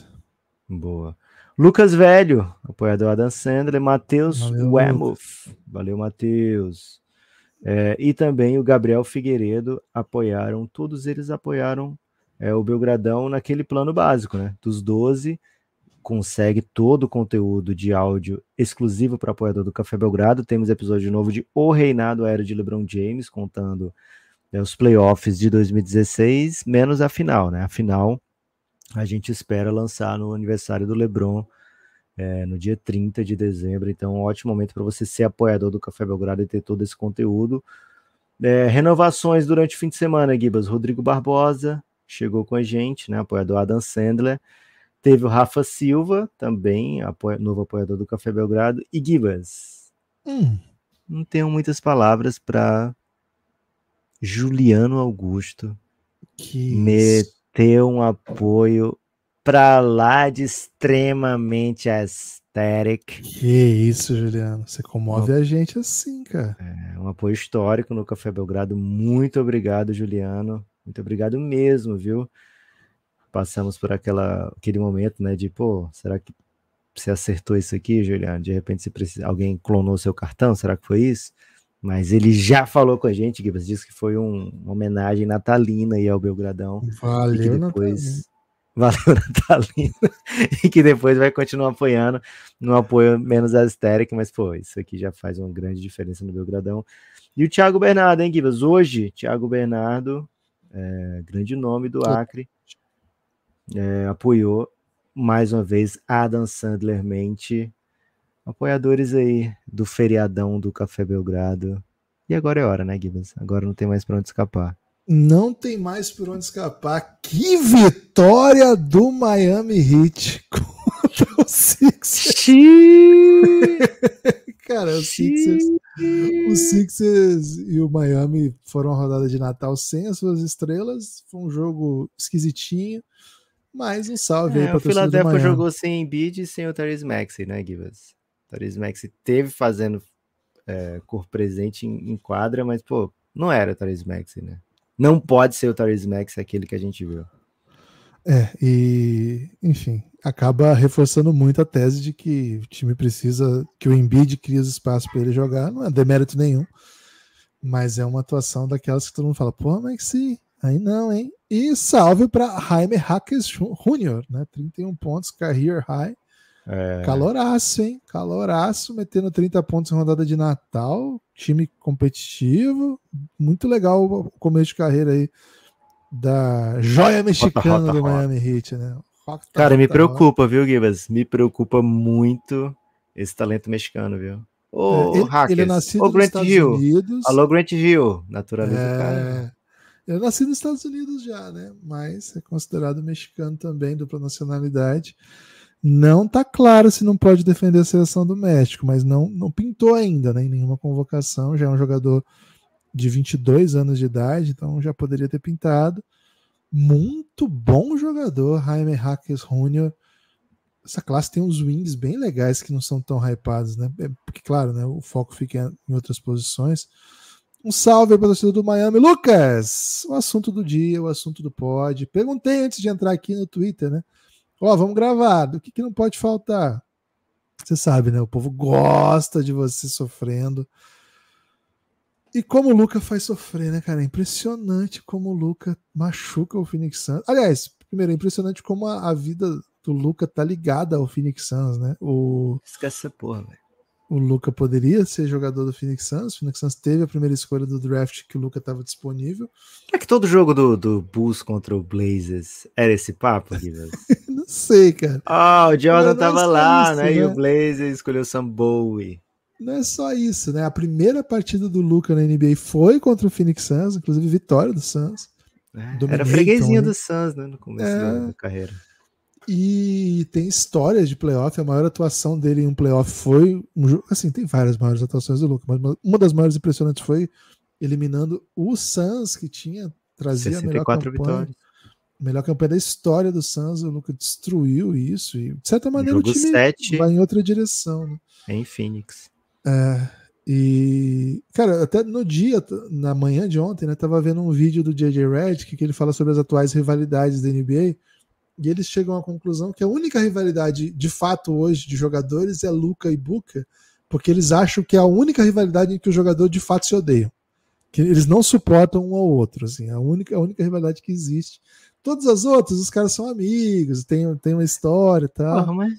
Boa. Lucas Velho, apoiador Adam Sandler. Matheus Wemuth. Valeu, Matheus. É, e também o Gabriel Figueiredo apoiaram, todos eles apoiaram é, o Belgradão naquele plano básico, né? Dos 12 consegue todo o conteúdo de áudio exclusivo para apoiador do Café Belgrado. Temos episódio novo de O Reinado Aéreo de LeBron James, contando né, os playoffs de 2016, menos a final, né? A final a gente espera lançar no aniversário do LeBron, é, no dia 30 de dezembro. Então, um ótimo momento para você ser apoiador do Café Belgrado e ter todo esse conteúdo. É, renovações durante o fim de semana, Guibas Rodrigo Barbosa chegou com a gente, né? Apoiador Adam Sandler. Teve o Rafa Silva, também apoia, novo apoiador do Café Belgrado, e Gibas. Hum. Não tenho muitas palavras para Juliano Augusto que meteu um apoio para lá de extremamente aesthetic. Que isso, Juliano. Você comove um... a gente assim, cara. É, um apoio histórico no Café Belgrado. Muito obrigado, Juliano. Muito obrigado mesmo, viu? passamos por aquela, aquele momento, né, de, pô, será que você acertou isso aqui, Juliano? De repente você precisa, alguém clonou seu cartão, será que foi isso? Mas ele já falou com a gente, Gibbs, disse que foi um, uma homenagem natalina aí ao Belgradão. Valeu, depois... Natalina. Valeu, Natalina. e que depois vai continuar apoiando, num apoio menos astérico, mas, pô, isso aqui já faz uma grande diferença no Belgradão. E o Thiago Bernardo, hein, Gibbs? Hoje, Thiago Bernardo, é, grande nome do Acre é, apoiou mais uma vez Adam Sandler Mente, apoiadores aí do feriadão do Café Belgrado. E agora é hora, né, Gibbons? Agora não tem mais para onde escapar. Não tem mais por onde escapar. Que vitória do Miami Heat contra o Sixers. Cara, o Sixers, o Sixers e o Miami foram a rodada de Natal sem as suas estrelas. Foi um jogo esquisitinho. Mas um salve é, aí pra O Philadelphia jogou sem Embiid e sem o Therese Maxi, né, Gibas? Therese Maxi teve fazendo é, cor presente em, em, quadra, mas, pô, não era o Therese Maxi, né? Não pode ser o Therese Maxi aquele que a gente viu. É, e enfim, acaba reforçando muito a tese de que o time precisa que o Embiid cria os espaços para ele jogar, não é demérito nenhum, mas é uma atuação daquelas que todo mundo fala, pô, Maxi, Aí não, hein? E salve para Jaime Hackers Jr., né? 31 pontos, career high. É... Caloraço, hein? Caloraço, metendo 30 pontos em rodada de Natal. Time competitivo. Muito legal o começo de carreira aí da joia mexicana rota, rota, do Miami rota. Heat, né? Rota, Cara, me preocupa, viu, Gibas? Me preocupa muito esse talento mexicano, viu? Ô, é, ele, Hackers. Ele é nascido Grant Hill. Unidos. Alô, Grant Hill. Naturaliza é... o cara. Eu é nascido nos Estados Unidos já, né? Mas é considerado mexicano também, dupla nacionalidade. Não tá claro se não pode defender a seleção do México, mas não, não pintou ainda, né? Em nenhuma convocação. Já é um jogador de 22 anos de idade, então já poderia ter pintado. Muito bom jogador, Jaime Hackers Jr. Essa classe tem uns wings bem legais que não são tão hypados, né? É, porque, claro, né, o foco fica em outras posições um salve para o torcedor do Miami. Lucas, o assunto do dia, o assunto do pod. Perguntei antes de entrar aqui no Twitter, né? Ó, vamos gravar. Do que, que não pode faltar? Você sabe, né? O povo gosta de você sofrendo. E como o Luca faz sofrer, né, cara? É impressionante como o Luca machuca o Phoenix Suns. Aliás, primeiro, é impressionante como a, a vida do Luca tá ligada ao Phoenix Suns, né? O... Esquece essa porra, velho o Luca poderia ser jogador do Phoenix Suns. O Phoenix Suns teve a primeira escolha do draft que o Luca estava disponível. É que todo jogo do, do Bulls contra o Blazers era esse papo, Guilherme? não sei, cara. Ah, oh, o Jordan estava é lá, isso, né? E né? o Blazers escolheu o Sam Bowie. Não é só isso, né? A primeira partida do Luca na NBA foi contra o Phoenix Suns, inclusive vitória do Suns. É, era freguesinha então, do Suns, né? No começo é... da carreira. E tem histórias de playoff. A maior atuação dele em um playoff foi. Um, assim, tem várias maiores atuações do Luca, mas uma das maiores impressionantes foi eliminando o Suns, que tinha trazia a melhor campanha, vitórias. melhor campanha da história do Suns. O Luca destruiu isso. E, de certa maneira, o time 7, vai em outra direção. Né? Em Phoenix. É. E, cara, até no dia, na manhã de ontem, né, tava vendo um vídeo do JJ Redick que ele fala sobre as atuais rivalidades da NBA e eles chegam à conclusão que a única rivalidade de fato hoje de jogadores é Luca e Booker, porque eles acham que é a única rivalidade em que os jogadores de fato se odeiam. Que eles não suportam um ao outro, assim, a única, a única rivalidade que existe. Todas as outras, os caras são amigos, tem, tem uma história e tal. Porra, mas...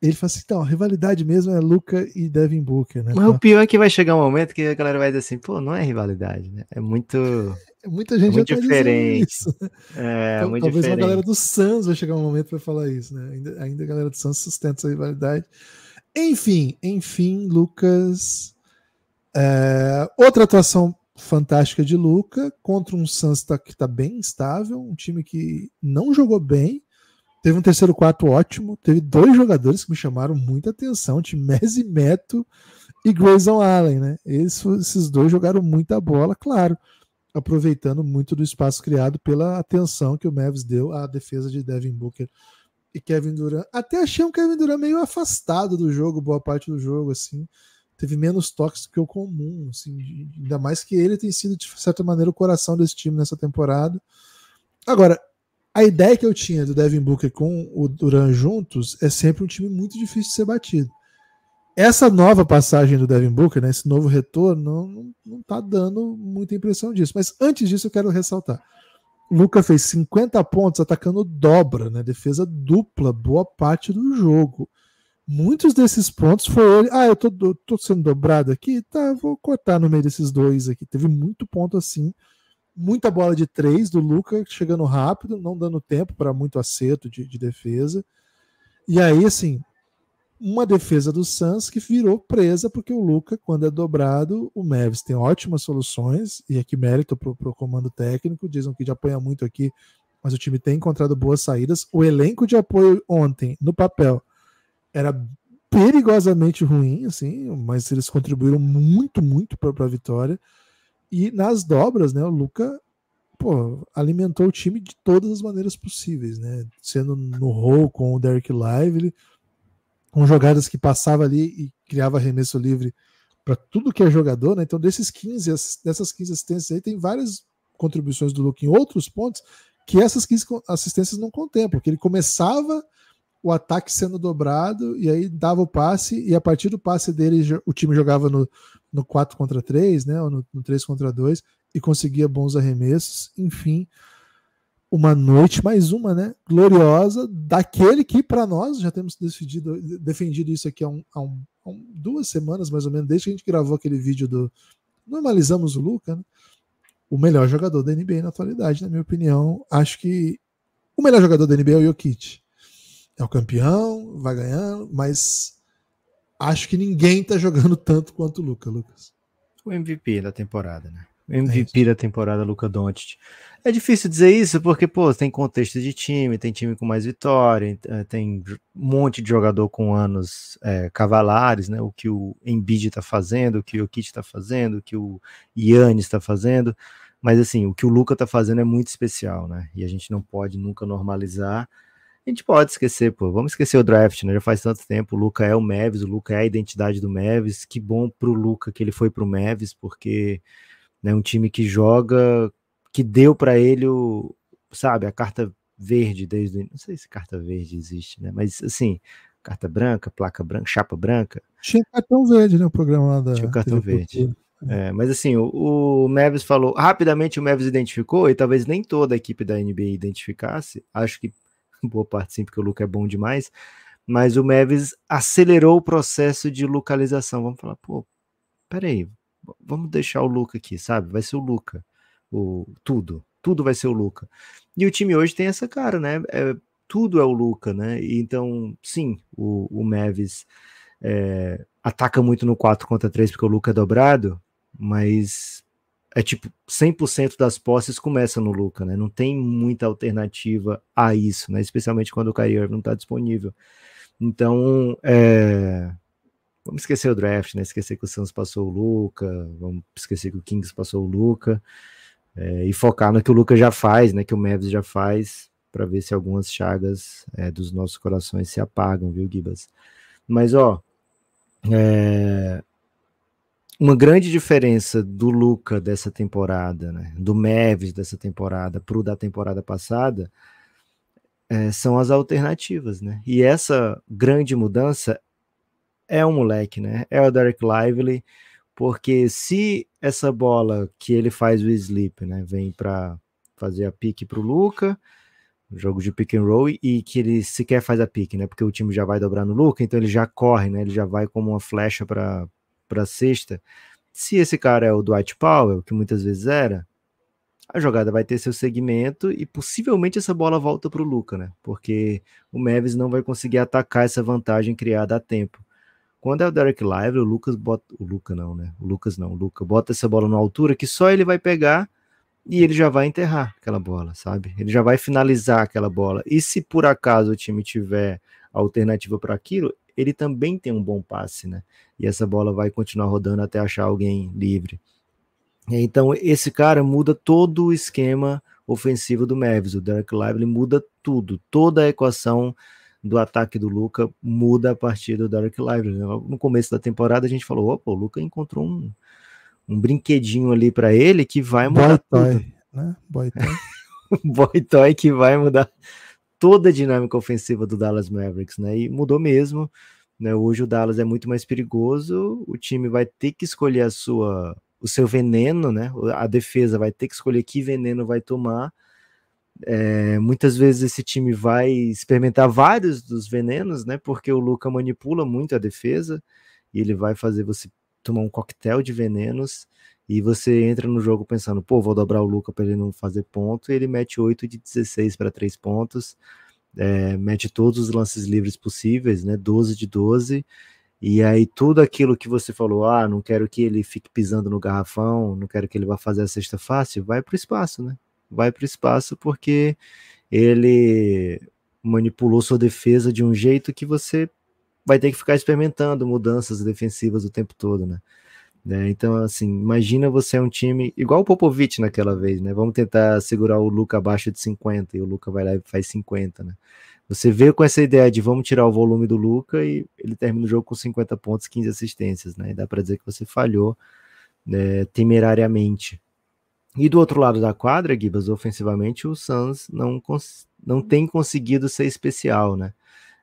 Ele fala assim, então, a rivalidade mesmo é Luca e Devin Booker, né? Mas o pior é que vai chegar um momento que a galera vai dizer assim, pô, não é rivalidade, né? É muito... Muita é gente é muito já tá diferente. isso. Né? É, então, muito talvez diferente. uma galera do Santos vai chegar um momento para falar isso, né? Ainda, ainda a galera do Santos sustenta essa rivalidade. Enfim, enfim, Lucas. É, outra atuação fantástica de Luca contra um Santos tá, que está bem estável, um time que não jogou bem. Teve um terceiro quarto ótimo, teve dois jogadores que me chamaram muita atenção, Timese Meto e Grayson Allen, né? esses dois jogaram muita bola, claro aproveitando muito do espaço criado pela atenção que o Mavis deu à defesa de Devin Booker e Kevin Durant. Até achei um Kevin Durant meio afastado do jogo, boa parte do jogo, assim. Teve menos toques do que o comum, assim, ainda mais que ele tem sido, de certa maneira, o coração desse time nessa temporada. Agora, a ideia que eu tinha do Devin Booker com o Durant juntos é sempre um time muito difícil de ser batido essa nova passagem do Devin Booker, né, esse novo retorno, não está dando muita impressão disso. Mas antes disso, eu quero ressaltar. O Luca fez 50 pontos atacando dobra, né, defesa dupla, boa parte do jogo. Muitos desses pontos foram Ah, eu tô, tô, sendo dobrado aqui, tá, vou cortar no meio desses dois aqui. Teve muito ponto assim, muita bola de três do Luca chegando rápido, não dando tempo para muito acerto de, de defesa. E aí, assim, uma defesa do Suns que virou presa, porque o Luca, quando é dobrado, o Mavis tem ótimas soluções, e aqui mérito para o comando técnico, dizem que já apoia muito aqui, mas o time tem encontrado boas saídas. O elenco de apoio ontem, no papel, era perigosamente ruim, assim, mas eles contribuíram muito, muito para a vitória. E nas dobras, né, o Luca pô, alimentou o time de todas as maneiras possíveis né? Sendo no roll com o Derek Lively, com jogadas que passava ali e criava arremesso livre para tudo que é jogador, né? Então, desses 15, dessas 15 assistências aí, tem várias contribuições do Luke em outros pontos que essas 15 assistências não contemplam, que ele começava o ataque sendo dobrado e aí dava o passe, e a partir do passe dele o time jogava no, no 4 contra 3, né? Ou no, no 3 contra 2 e conseguia bons arremessos, enfim uma noite mais uma, né? Gloriosa daquele que para nós já temos decidido, defendido isso aqui há, um, há, um, há, duas semanas mais ou menos, desde que a gente gravou aquele vídeo do normalizamos o Luca, né? o melhor jogador da NBA na atualidade, na minha opinião, acho que o melhor jogador da NBA é o Jokic. É o campeão, vai ganhando, mas acho que ninguém tá jogando tanto quanto o Luca, Lucas. O MVP da temporada, né? MVP é da temporada, Luca Doncic. É difícil dizer isso porque, pô, tem contexto de time, tem time com mais vitória, eh, tem um monte de jogador com anos é, cavalares, né? O que o Embiid tá fazendo, o que o Kit tá fazendo, o que o Yannis está fazendo. Mas, assim, o que o Luca tá fazendo é muito especial, né? E a gente não pode nunca normalizar. A gente pode esquecer, pô. Vamos esquecer o draft, né? Já faz tanto tempo. O Luca é o Mavis, o Luca é a identidade do Mavis. Que bom pro Luca que ele foi pro Mavis, porque né? Um time que joga, que deu para ele o, sabe, a carta verde desde, não sei se carta verde existe, né? Mas assim, carta branca, placa branca, chapa branca. Tinha cartão verde, né? O programa lá da. Tinha o cartão verde. É, mas assim, o, o Mavis falou, rapidamente o Mavis identificou, e talvez nem toda a equipe da NBA identificasse, acho que boa parte sim, porque o Luca é bom demais, mas o Mavis acelerou o processo de localização. Vamos falar, pô, peraí, vamos deixar o Luca aqui, sabe? Vai ser o Luca. O, tudo. Tudo vai ser o Luca. E o time hoje tem essa cara, né? É, tudo é o Luca, né? Então, sim, o, o Mavis é, ataca muito no 4 contra 3 porque o Luca é dobrado, mas é tipo 100% das posses começa no Luca, né? Não tem muita alternativa a isso, né? Especialmente quando o Kyrie não está disponível. Então, é, Vamos esquecer o draft, né? Esquecer que o Suns passou o Luca, vamos esquecer que o Kings passou o Luca é, eh, e focar no que o Luca já faz, né? Que o Mavis já faz, para ver se algumas chagas é, dos nossos corações se apagam, viu, Gibas? Mas ó, é, uma grande diferença do Luca dessa temporada, né, do Mavis dessa temporada para o da temporada passada é, são as alternativas, né? E essa grande mudança é um moleque, né? É o Derek Lively, porque se essa bola que ele faz o slip, né, vem para fazer a pique para o Luca, jogo de pick and roll e que ele sequer faz a pique, né? Porque o time já vai dobrar no Luca, então ele já corre, né? Ele já vai como uma flecha para para cesta. Se esse cara é o Dwight Powell, que muitas vezes era, a jogada vai ter seu segmento e possivelmente essa bola volta para o Luca, né? Porque o Meves não vai conseguir atacar essa vantagem criada a tempo. Quando é o Derek Lively, o Lucas bota. O Lucas não, né? O Lucas não, o Lucas bota essa bola na altura que só ele vai pegar e ele já vai enterrar aquela bola, sabe? Ele já vai finalizar aquela bola. E se por acaso o time tiver alternativa para aquilo, ele também tem um bom passe, né? E essa bola vai continuar rodando até achar alguém livre. Então, esse cara muda todo o esquema ofensivo do Mavis. O Derek Lively muda tudo, toda a equação do ataque do Luca muda a partir do Derek Lively. Né? No começo da temporada a gente falou, opa, o Luca encontrou um, um brinquedinho ali para ele que vai mudar Boy tudo. Toy, né? Boy toy. Boy toy que vai mudar toda a dinâmica ofensiva do Dallas Mavericks, né? E mudou mesmo. Né? Hoje o Dallas é muito mais perigoso, o time vai ter que escolher a sua o seu veneno, né? A defesa vai ter que escolher que veneno vai tomar é, muitas vezes esse time vai experimentar vários dos venenos, né? Porque o Luca manipula muito a defesa e ele vai fazer você tomar um coquetel de venenos e você entra no jogo pensando, pô, vou dobrar o Luca para ele não fazer ponto. E ele mete 8 de 16 para 3 pontos, é, mete todos os lances livres possíveis, né? 12 de 12. E aí tudo aquilo que você falou, ah, não quero que ele fique pisando no garrafão, não quero que ele vá fazer a cesta fácil, vai para o espaço, né? vai para o espaço porque ele manipulou sua defesa de um jeito que você vai ter que ficar experimentando mudanças defensivas o tempo todo, né? É, então, assim, imagina você é um time igual o Popovic naquela vez, né? Vamos tentar segurar o Luca abaixo de 50 e o Luca vai lá e faz 50, né? Você veio com essa ideia de vamos tirar o volume do Luca e ele termina o jogo com 50 pontos, 15 assistências, né? E dá para dizer que você falhou né, temerariamente e do outro lado da quadra, Gibas, ofensivamente, o Suns não, não uhum. tem conseguido ser especial, né?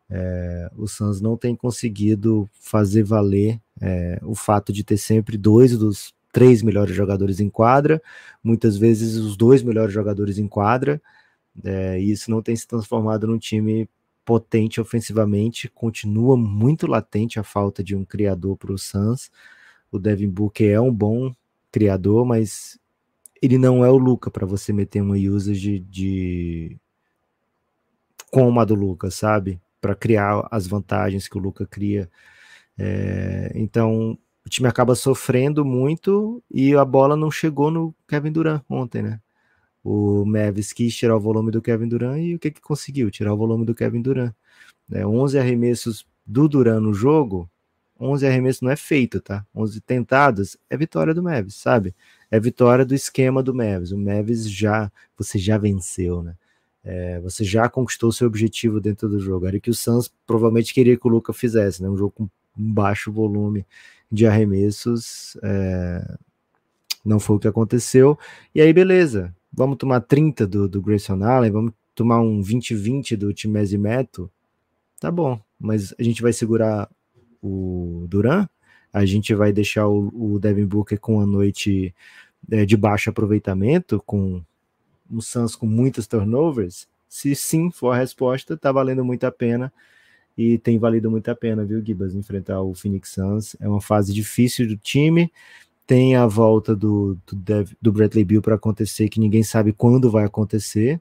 É, o Suns não tem conseguido fazer valer é, o fato de ter sempre dois dos três melhores jogadores em quadra, muitas vezes os dois melhores jogadores em quadra, é, e isso não tem se transformado num time potente ofensivamente, continua muito latente a falta de um criador para o Suns. O Devin Booker é um bom criador, mas ele não é o Luca para você meter uma usage de, com a do Luca, sabe? Para criar as vantagens que o Luca cria. É, então, o time acaba sofrendo muito e a bola não chegou no Kevin Durant ontem, né? O Mavis quis tirar o volume do Kevin Durant e o que que conseguiu? Tirar o volume do Kevin Durant. 11 é, arremessos do Durant no jogo, 11 arremessos não é feito, tá? 11 tentadas é vitória do Mavis, sabe? é vitória do esquema do Mavis. O Mavis já, você já venceu, né? É, você já conquistou seu objetivo dentro do jogo. Era o que o Suns provavelmente queria que o Luca fizesse, né? Um jogo com baixo volume de arremessos. É, não foi o que aconteceu. E aí, beleza. Vamos tomar 30 do, do Grayson Allen, vamos tomar um 20-20 do Timese Meto. Tá bom, mas a gente vai segurar o Duran? a gente vai deixar o, o Devin Booker com a noite é, de baixo aproveitamento, com o Suns com muitos turnovers? Se sim for a resposta, está valendo muito a pena e tem valido muito a pena, viu, Gibas, enfrentar o Phoenix Suns. É uma fase difícil do time, tem a volta do, do, Dev, do Bradley Bill para acontecer, que ninguém sabe quando vai acontecer.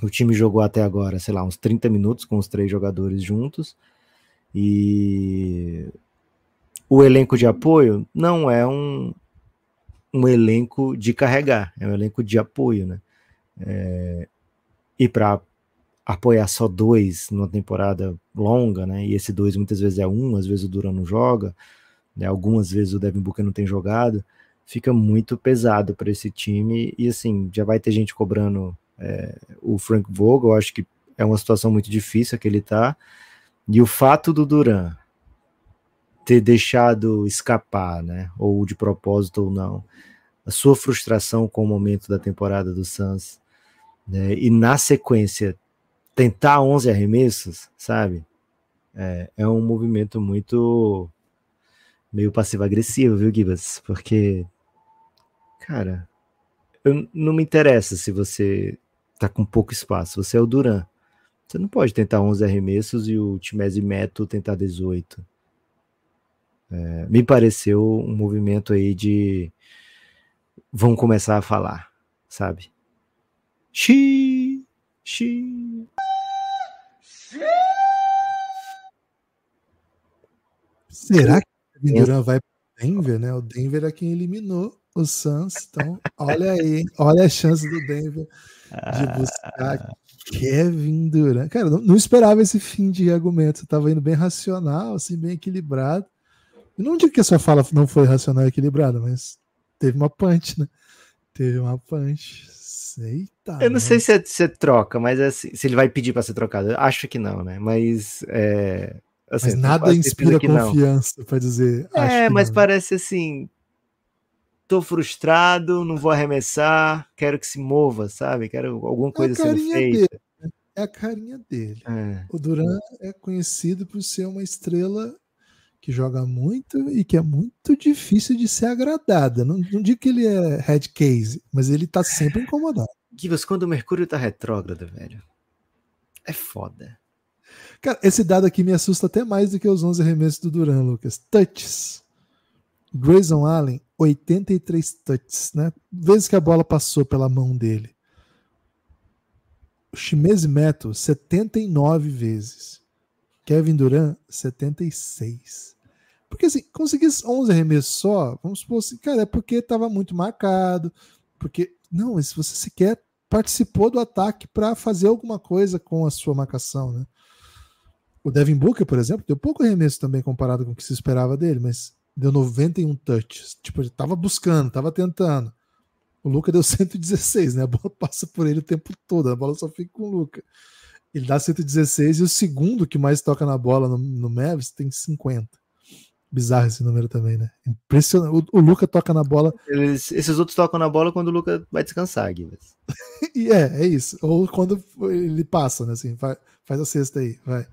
O time jogou até agora, sei lá, uns 30 minutos com os três jogadores juntos. E o elenco de apoio não é um, um elenco de carregar, é um elenco de apoio, né? É, e para apoiar só dois numa temporada longa, né? E esse dois muitas vezes é um, às vezes o Duran não joga, né? Algumas vezes o Devin Booker não tem jogado, fica muito pesado para esse time e assim já vai ter gente cobrando é, o Frank Vogel, acho que é uma situação muito difícil que ele tá. E o fato do Duran ter deixado escapar, né? Ou de propósito ou não, a sua frustração com o momento da temporada do Suns, né? E na sequência tentar 11 arremessos, sabe? É, é um movimento muito meio passivo-agressivo, viu, Gibas? Porque, cara, eu, não me interessa se você tá com pouco espaço, você é o Duran. Você não pode tentar 11 arremessos e o Timese Meto tentar 18. É, me pareceu um movimento aí de vão começar a falar, sabe? Xi, xi. Será que o Durant vai para Denver, né? O Denver é quem eliminou o Suns, então olha aí, olha a chance do Denver de buscar ah. Kevin Durant. Cara, não, não esperava esse fim de argumento, estava indo bem racional, assim, bem equilibrado. Eu não digo que a sua fala não foi racional e equilibrada, mas teve uma punch, né? Teve uma punch. Eita, eu não sei se você é, se é troca, mas é, assim, se ele vai pedir para ser trocado. Eu acho que não, né? Mas. É, assim, mas nada inspira confiança para dizer. É, mas não. parece assim. Tô frustrado, não vou arremessar, quero que se mova, sabe? Quero alguma é coisa sendo feita. Dele, né? É a carinha dele. É. O Duran é conhecido por ser uma estrela que joga muito e que é muito difícil de ser agradada. Não, não digo que ele é head case, mas ele tá sempre incomodado. Gibas, quando o Mercúrio tá retrógrado, velho, é foda. Cara, esse dado aqui me assusta até mais do que os 11 arremessos do Duran, Lucas. Touches. Grayson Allen, 83 touches, né? Vezes que a bola passou pela mão dele. O Shimezi Metal, 79 vezes. Kevin Durant, 76. Porque assim, conseguisse 11 arremessos só, vamos supor assim, cara, é porque estava muito marcado, porque não, mas você sequer participou do ataque para fazer alguma coisa com a sua marcação, né? O Devin Booker, por exemplo, deu pouco arremesso também comparado com o que se esperava dele, mas deu 91 touches. Tipo, ele tava buscando, tava tentando. O Luca deu 116, né? A bola passa por ele o tempo todo, a bola só fica com o Luca. Ele dá 116 e o segundo que mais toca na bola no, no Mavis tem 50. Bizarro esse número também, né? Impressionante. O, o Luca toca na bola. Eles, esses outros tocam na bola quando o Luca vai descansar, Guilherme. e é, é isso. Ou quando ele passa, né? Assim, faz a cesta aí, vai.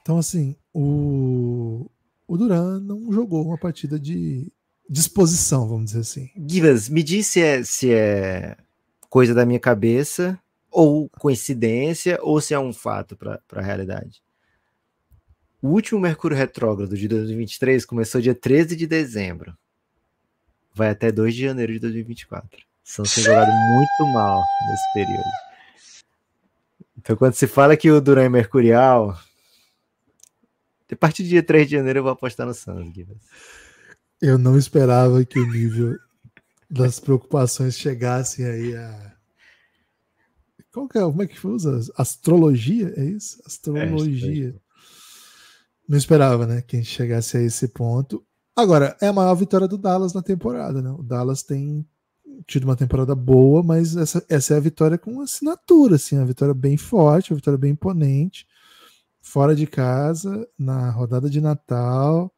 Então, assim, o, o Duran não jogou uma partida de disposição, vamos dizer assim. Guivas, me diz se é, se é coisa da minha cabeça ou coincidência, ou se é um fato para a realidade. O último Mercúrio Retrógrado de 2023 começou dia 13 de dezembro. Vai até 2 de janeiro de 2024. São sendo jogado muito mal nesse período. Então, quando se fala que o Duran é mercurial, a partir do dia 3 de janeiro eu vou apostar no Santos. Eu não esperava que o nível das preocupações chegassem aí a como que é? Como é que usa? Astrologia? É isso? É, Astrologia. É, Não esperava, né? Que a gente chegasse a esse ponto. Agora, é a maior vitória do Dallas na temporada, né? O Dallas tem tido uma temporada boa, mas essa, essa é a vitória com assinatura, assim, uma vitória bem forte, uma vitória bem imponente, fora de casa, na rodada de Natal,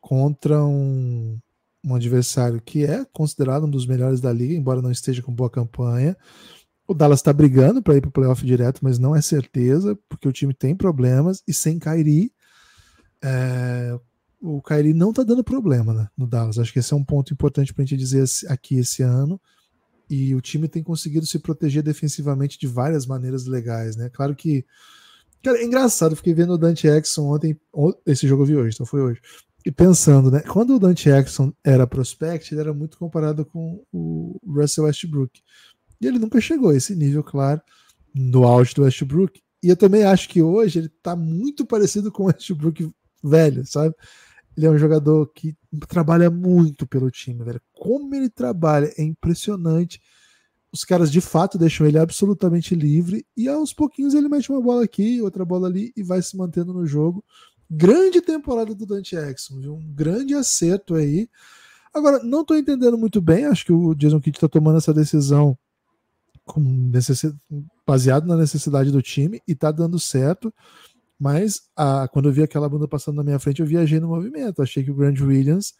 contra um, um adversário que é considerado um dos melhores da liga, embora não esteja com boa campanha, o Dallas está brigando para ir para o playoff direto, mas não é certeza, porque o time tem problemas e sem Kyrie. É, o Kyrie não está dando problema né, no Dallas. Acho que esse é um ponto importante para a gente dizer aqui esse ano. E o time tem conseguido se proteger defensivamente de várias maneiras legais, né? Claro que. Cara, é engraçado, fiquei vendo o Dante Exxon ontem. Esse jogo eu vi hoje, então foi hoje. E pensando, né? Quando o Dante Exxon era prospect, ele era muito comparado com o Russell Westbrook. E ele nunca chegou a esse nível, claro, no auge do Westbrook. E eu também acho que hoje ele está muito parecido com o Westbrook velho, sabe? Ele é um jogador que trabalha muito pelo time, velho. Como ele trabalha é impressionante. Os caras de fato deixam ele absolutamente livre e aos pouquinhos ele mete uma bola aqui, outra bola ali e vai se mantendo no jogo. Grande temporada do Dante Exxon, viu? Um grande acerto aí. Agora, não estou entendendo muito bem, acho que o Jason Kidd está tomando essa decisão necessidade, baseado na necessidade do time e tá dando certo. Mas a, quando eu vi aquela bunda passando na minha frente, eu viajei no movimento. Achei que o Grand Williams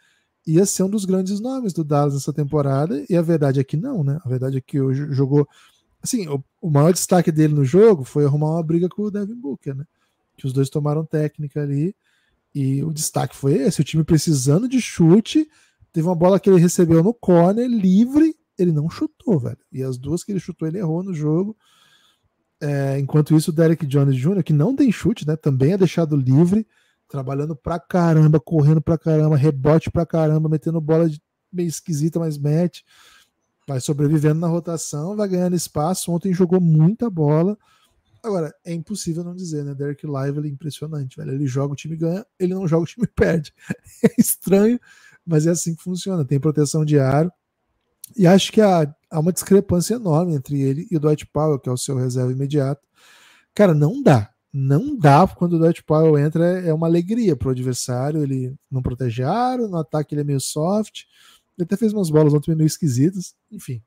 ia ser um dos grandes nomes do Dallas nessa temporada, e a verdade é que não, né? A verdade é que hoje jogou. Assim, o, o, maior destaque dele no jogo foi arrumar uma briga com o Devin Booker, né? Que os dois tomaram técnica ali, e o destaque foi esse: o time precisando de chute, teve uma bola que ele recebeu no corner, livre, ele não chutou, velho. E as duas que ele chutou, ele errou no jogo. É, enquanto isso, o Derek Jones Jr., que não tem chute, né? Também é deixado livre, trabalhando pra caramba, correndo pra caramba, rebote pra caramba, metendo bola meio esquisita, mas mete. Vai sobrevivendo na rotação, vai ganhando espaço. Ontem jogou muita bola. Agora, é impossível não dizer, né? Derek Lively é impressionante, velho. Ele joga, o time ganha, ele não joga, o time perde. É estranho, mas é assim que funciona. Tem proteção de aro. E acho que há, há uma discrepância enorme entre ele e o Dwight Powell, que é o seu reserva imediato. Cara, não dá. Não dá quando o Dwight Powell entra, é uma alegria para o adversário. Ele não protege aro, no ataque ele é meio soft. Ele até fez umas bolas ontem meio esquisitas. Enfim.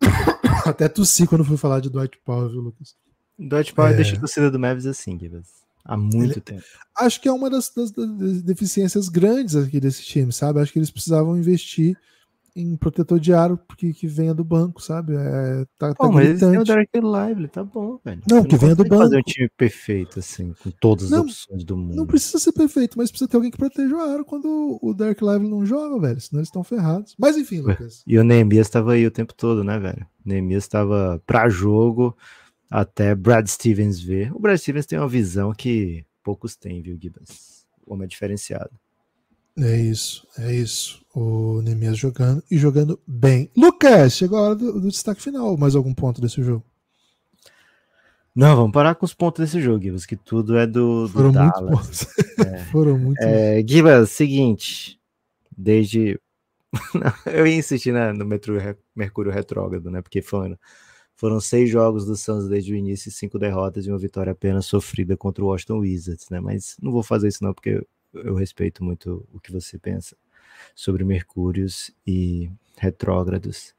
até tossi quando fui falar de Dwight Powell, viu, Lucas? Dwight Powell é... deixa a torcida do Mavis assim, Guilherme. há muito ele, tempo. Acho que é uma das, das, das, deficiências grandes aqui desse time, sabe? Acho que eles precisavam investir em protetor aro porque que venha do banco, sabe? É, tá, tá Pô, tá mas gritante. é o Derek Lively, tá bom, velho. Não, Você que não venha do banco. fazer um time perfeito, assim, com todas as opções do mundo. Não precisa ser perfeito, mas precisa ter alguém que proteja o aro quando o Derek Lively não joga, velho. Senão eles estão ferrados. Mas enfim, Lucas. E o Neemias estava aí o tempo todo, né, velho? O Neemias estava pra jogo até Brad Stevens ver. O Brad Stevens tem uma visão que poucos têm, viu, Gibbons? Como homem é diferenciado. É isso, é isso. O Nemias jogando e jogando bem. Lucas, chegou a hora do, do destaque final. Mais algum ponto desse jogo? Não, vamos parar com os pontos desse jogo, Gibas, que tudo é do, do Foram Dallas. Muito bons. É. Foram muitos. é, Gibas, seguinte, desde... eu ia insistir né, no Metro, Mercúrio Retrógrado, né, porque foram, foram seis jogos do Suns desde o início, cinco derrotas e uma vitória apenas sofrida contra o Washington Wizards, né, mas não vou fazer isso não, porque eu respeito muito o que você pensa sobre Mercúrios e retrógrados.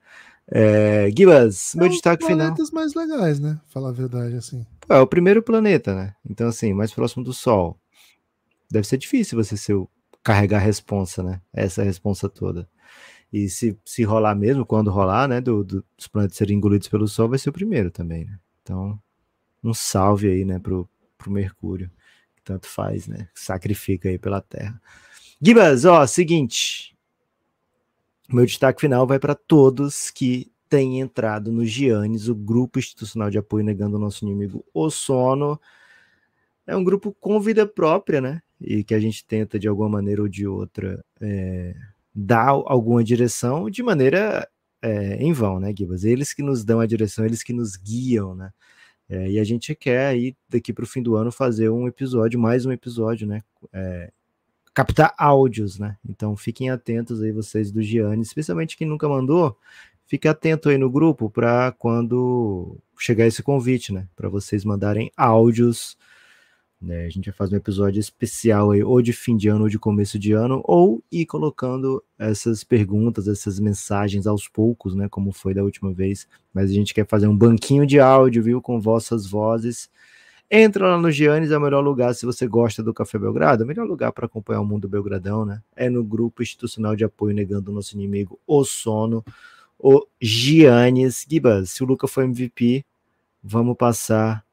É, Gibas, meu é um destaque final. planetas mais legais, né? Falar a verdade, assim. Pô, é o primeiro planeta, né? Então, assim, mais próximo do Sol. Deve ser difícil você ser, carregar a responsa, né? Essa responsa toda. E se, se rolar mesmo, quando rolar, né? Do, do, dos planetas serem engolidos pelo Sol, vai ser o primeiro também, né? Então, um salve aí, né, pro, pro Mercúrio tanto faz, né? Sacrifica aí pela terra. Gibas, ó, seguinte. Meu destaque final vai para todos que têm entrado no Giannis, o grupo institucional de apoio negando o nosso inimigo, o sono. É um grupo com vida própria, né? E que a gente tenta, de alguma maneira ou de outra, é, dar alguma direção de maneira é, em vão, né, Gibas? Eles que nos dão a direção, eles que nos guiam, né? É, e a gente quer aí, daqui para o fim do ano, fazer um episódio, mais um episódio, né? É, captar áudios, né? Então fiquem atentos aí vocês do Gianni, especialmente quem nunca mandou, fique atento aí no grupo para quando chegar esse convite, né? Para vocês mandarem áudios né? A gente vai fazer um episódio especial aí, ou de fim de ano, ou de começo de ano, ou ir colocando essas perguntas, essas mensagens aos poucos, né? Como foi da última vez. Mas a gente quer fazer um banquinho de áudio, viu? Com vossas vozes. Entra lá no Giannis, é o melhor lugar se você gosta do Café Belgrado, é o melhor lugar para acompanhar o mundo belgradão, né? É no grupo institucional de apoio negando o nosso inimigo, o sono, o Giannis. Gibas, se o Luca foi MVP, vamos passar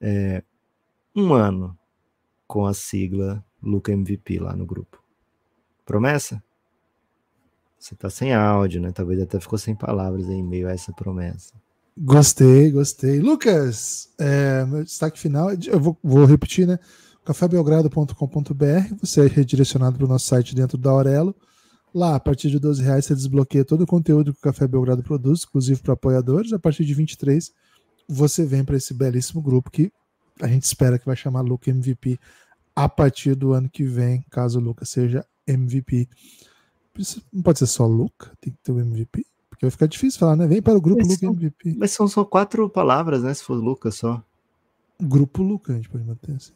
é, um ano com a sigla Luca MVP lá no grupo. Promessa? Você tá sem áudio, né? Talvez até ficou sem palavras em meio a essa promessa. Gostei, gostei. Lucas, é, meu destaque final, eu vou, vou repetir, né? cafébelgrado.com.br, você é redirecionado para o nosso site dentro da Aurelo. Lá, a partir de 12 reais, você desbloqueia todo o conteúdo que o Café Belgrado produz, exclusivo para apoiadores. A partir de 23, você vem para esse belíssimo grupo que a gente espera que vai chamar Luca MVP a partir do ano que vem, caso o Luca seja MVP. Não pode ser só Luca, tem que ter o MVP, porque vai ficar difícil falar, né? Vem para o grupo mas Luca são, MVP. Mas são só quatro palavras, né? Se for Luca só. Grupo Luca, a gente pode manter assim.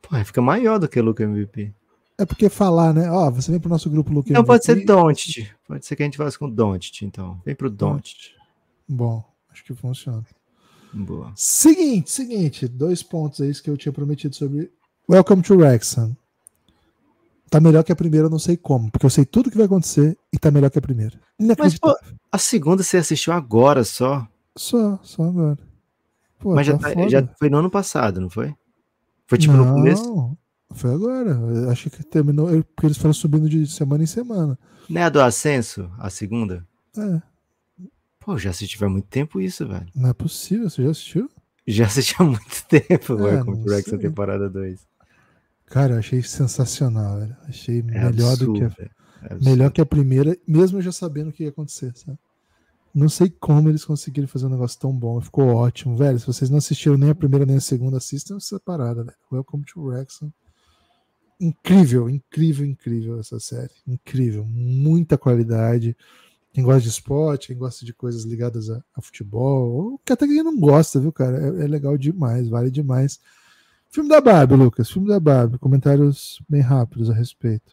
Pô, fica maior do que Luca MVP. É porque falar, né? Ó, oh, você vem pro nosso grupo Luca. Não, MVP. pode ser Dontit. Pode ser que a gente faça com Dontit, então. Vem pro Dontit. Bom, acho que funciona. Boa. Seguinte, seguinte, dois pontos aí que eu tinha prometido sobre Welcome to Rexon. Tá melhor que a primeira, não sei como, porque eu sei tudo que vai acontecer e tá melhor que a primeira. Mas pô, a segunda você assistiu agora só? Só, só agora. Pô, Mas já, tá, tá já foi no ano passado, não foi? Foi tipo não, no começo? Foi agora. Eu acho que terminou, porque eles foram subindo de semana em semana. né a do Ascenso, a segunda? É. Pô, já assisti há muito tempo isso, velho. Não é possível, você já assistiu? Já assisti há muito tempo, é, Welcome to Rex, a temporada 2. Cara, eu achei sensacional, velho. Achei é melhor absurdo, do que a, é melhor que a primeira, mesmo já sabendo o que ia acontecer, sabe? Não sei como eles conseguiram fazer um negócio tão bom, ficou ótimo, velho. Se vocês não assistiram nem a primeira nem a segunda, assistam essa parada, velho. Welcome to Wrexham. Incrível, incrível, incrível essa série. Incrível, muita qualidade quem gosta de esporte, quem gosta de coisas ligadas a, a futebol, ou que até quem não gosta, viu, cara? É, é, legal demais, vale demais. Filme da Barbie, Lucas, filme da Barbie, comentários bem rápidos a respeito.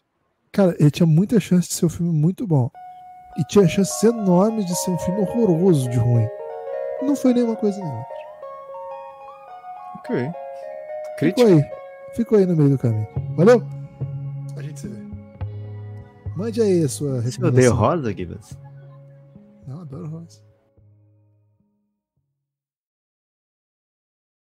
Cara, ele tinha muita chance de ser um filme muito bom. E tinha chances enormes de ser um filme horroroso de ruim. Não foi nenhuma coisa nem outra. Ok. Crítica. Ficou aí. Ficou aí no meio do caminho. Valeu? A gente se vê. Mande aí a sua resposta. Você odeia rosa, Gibbons? Ja, där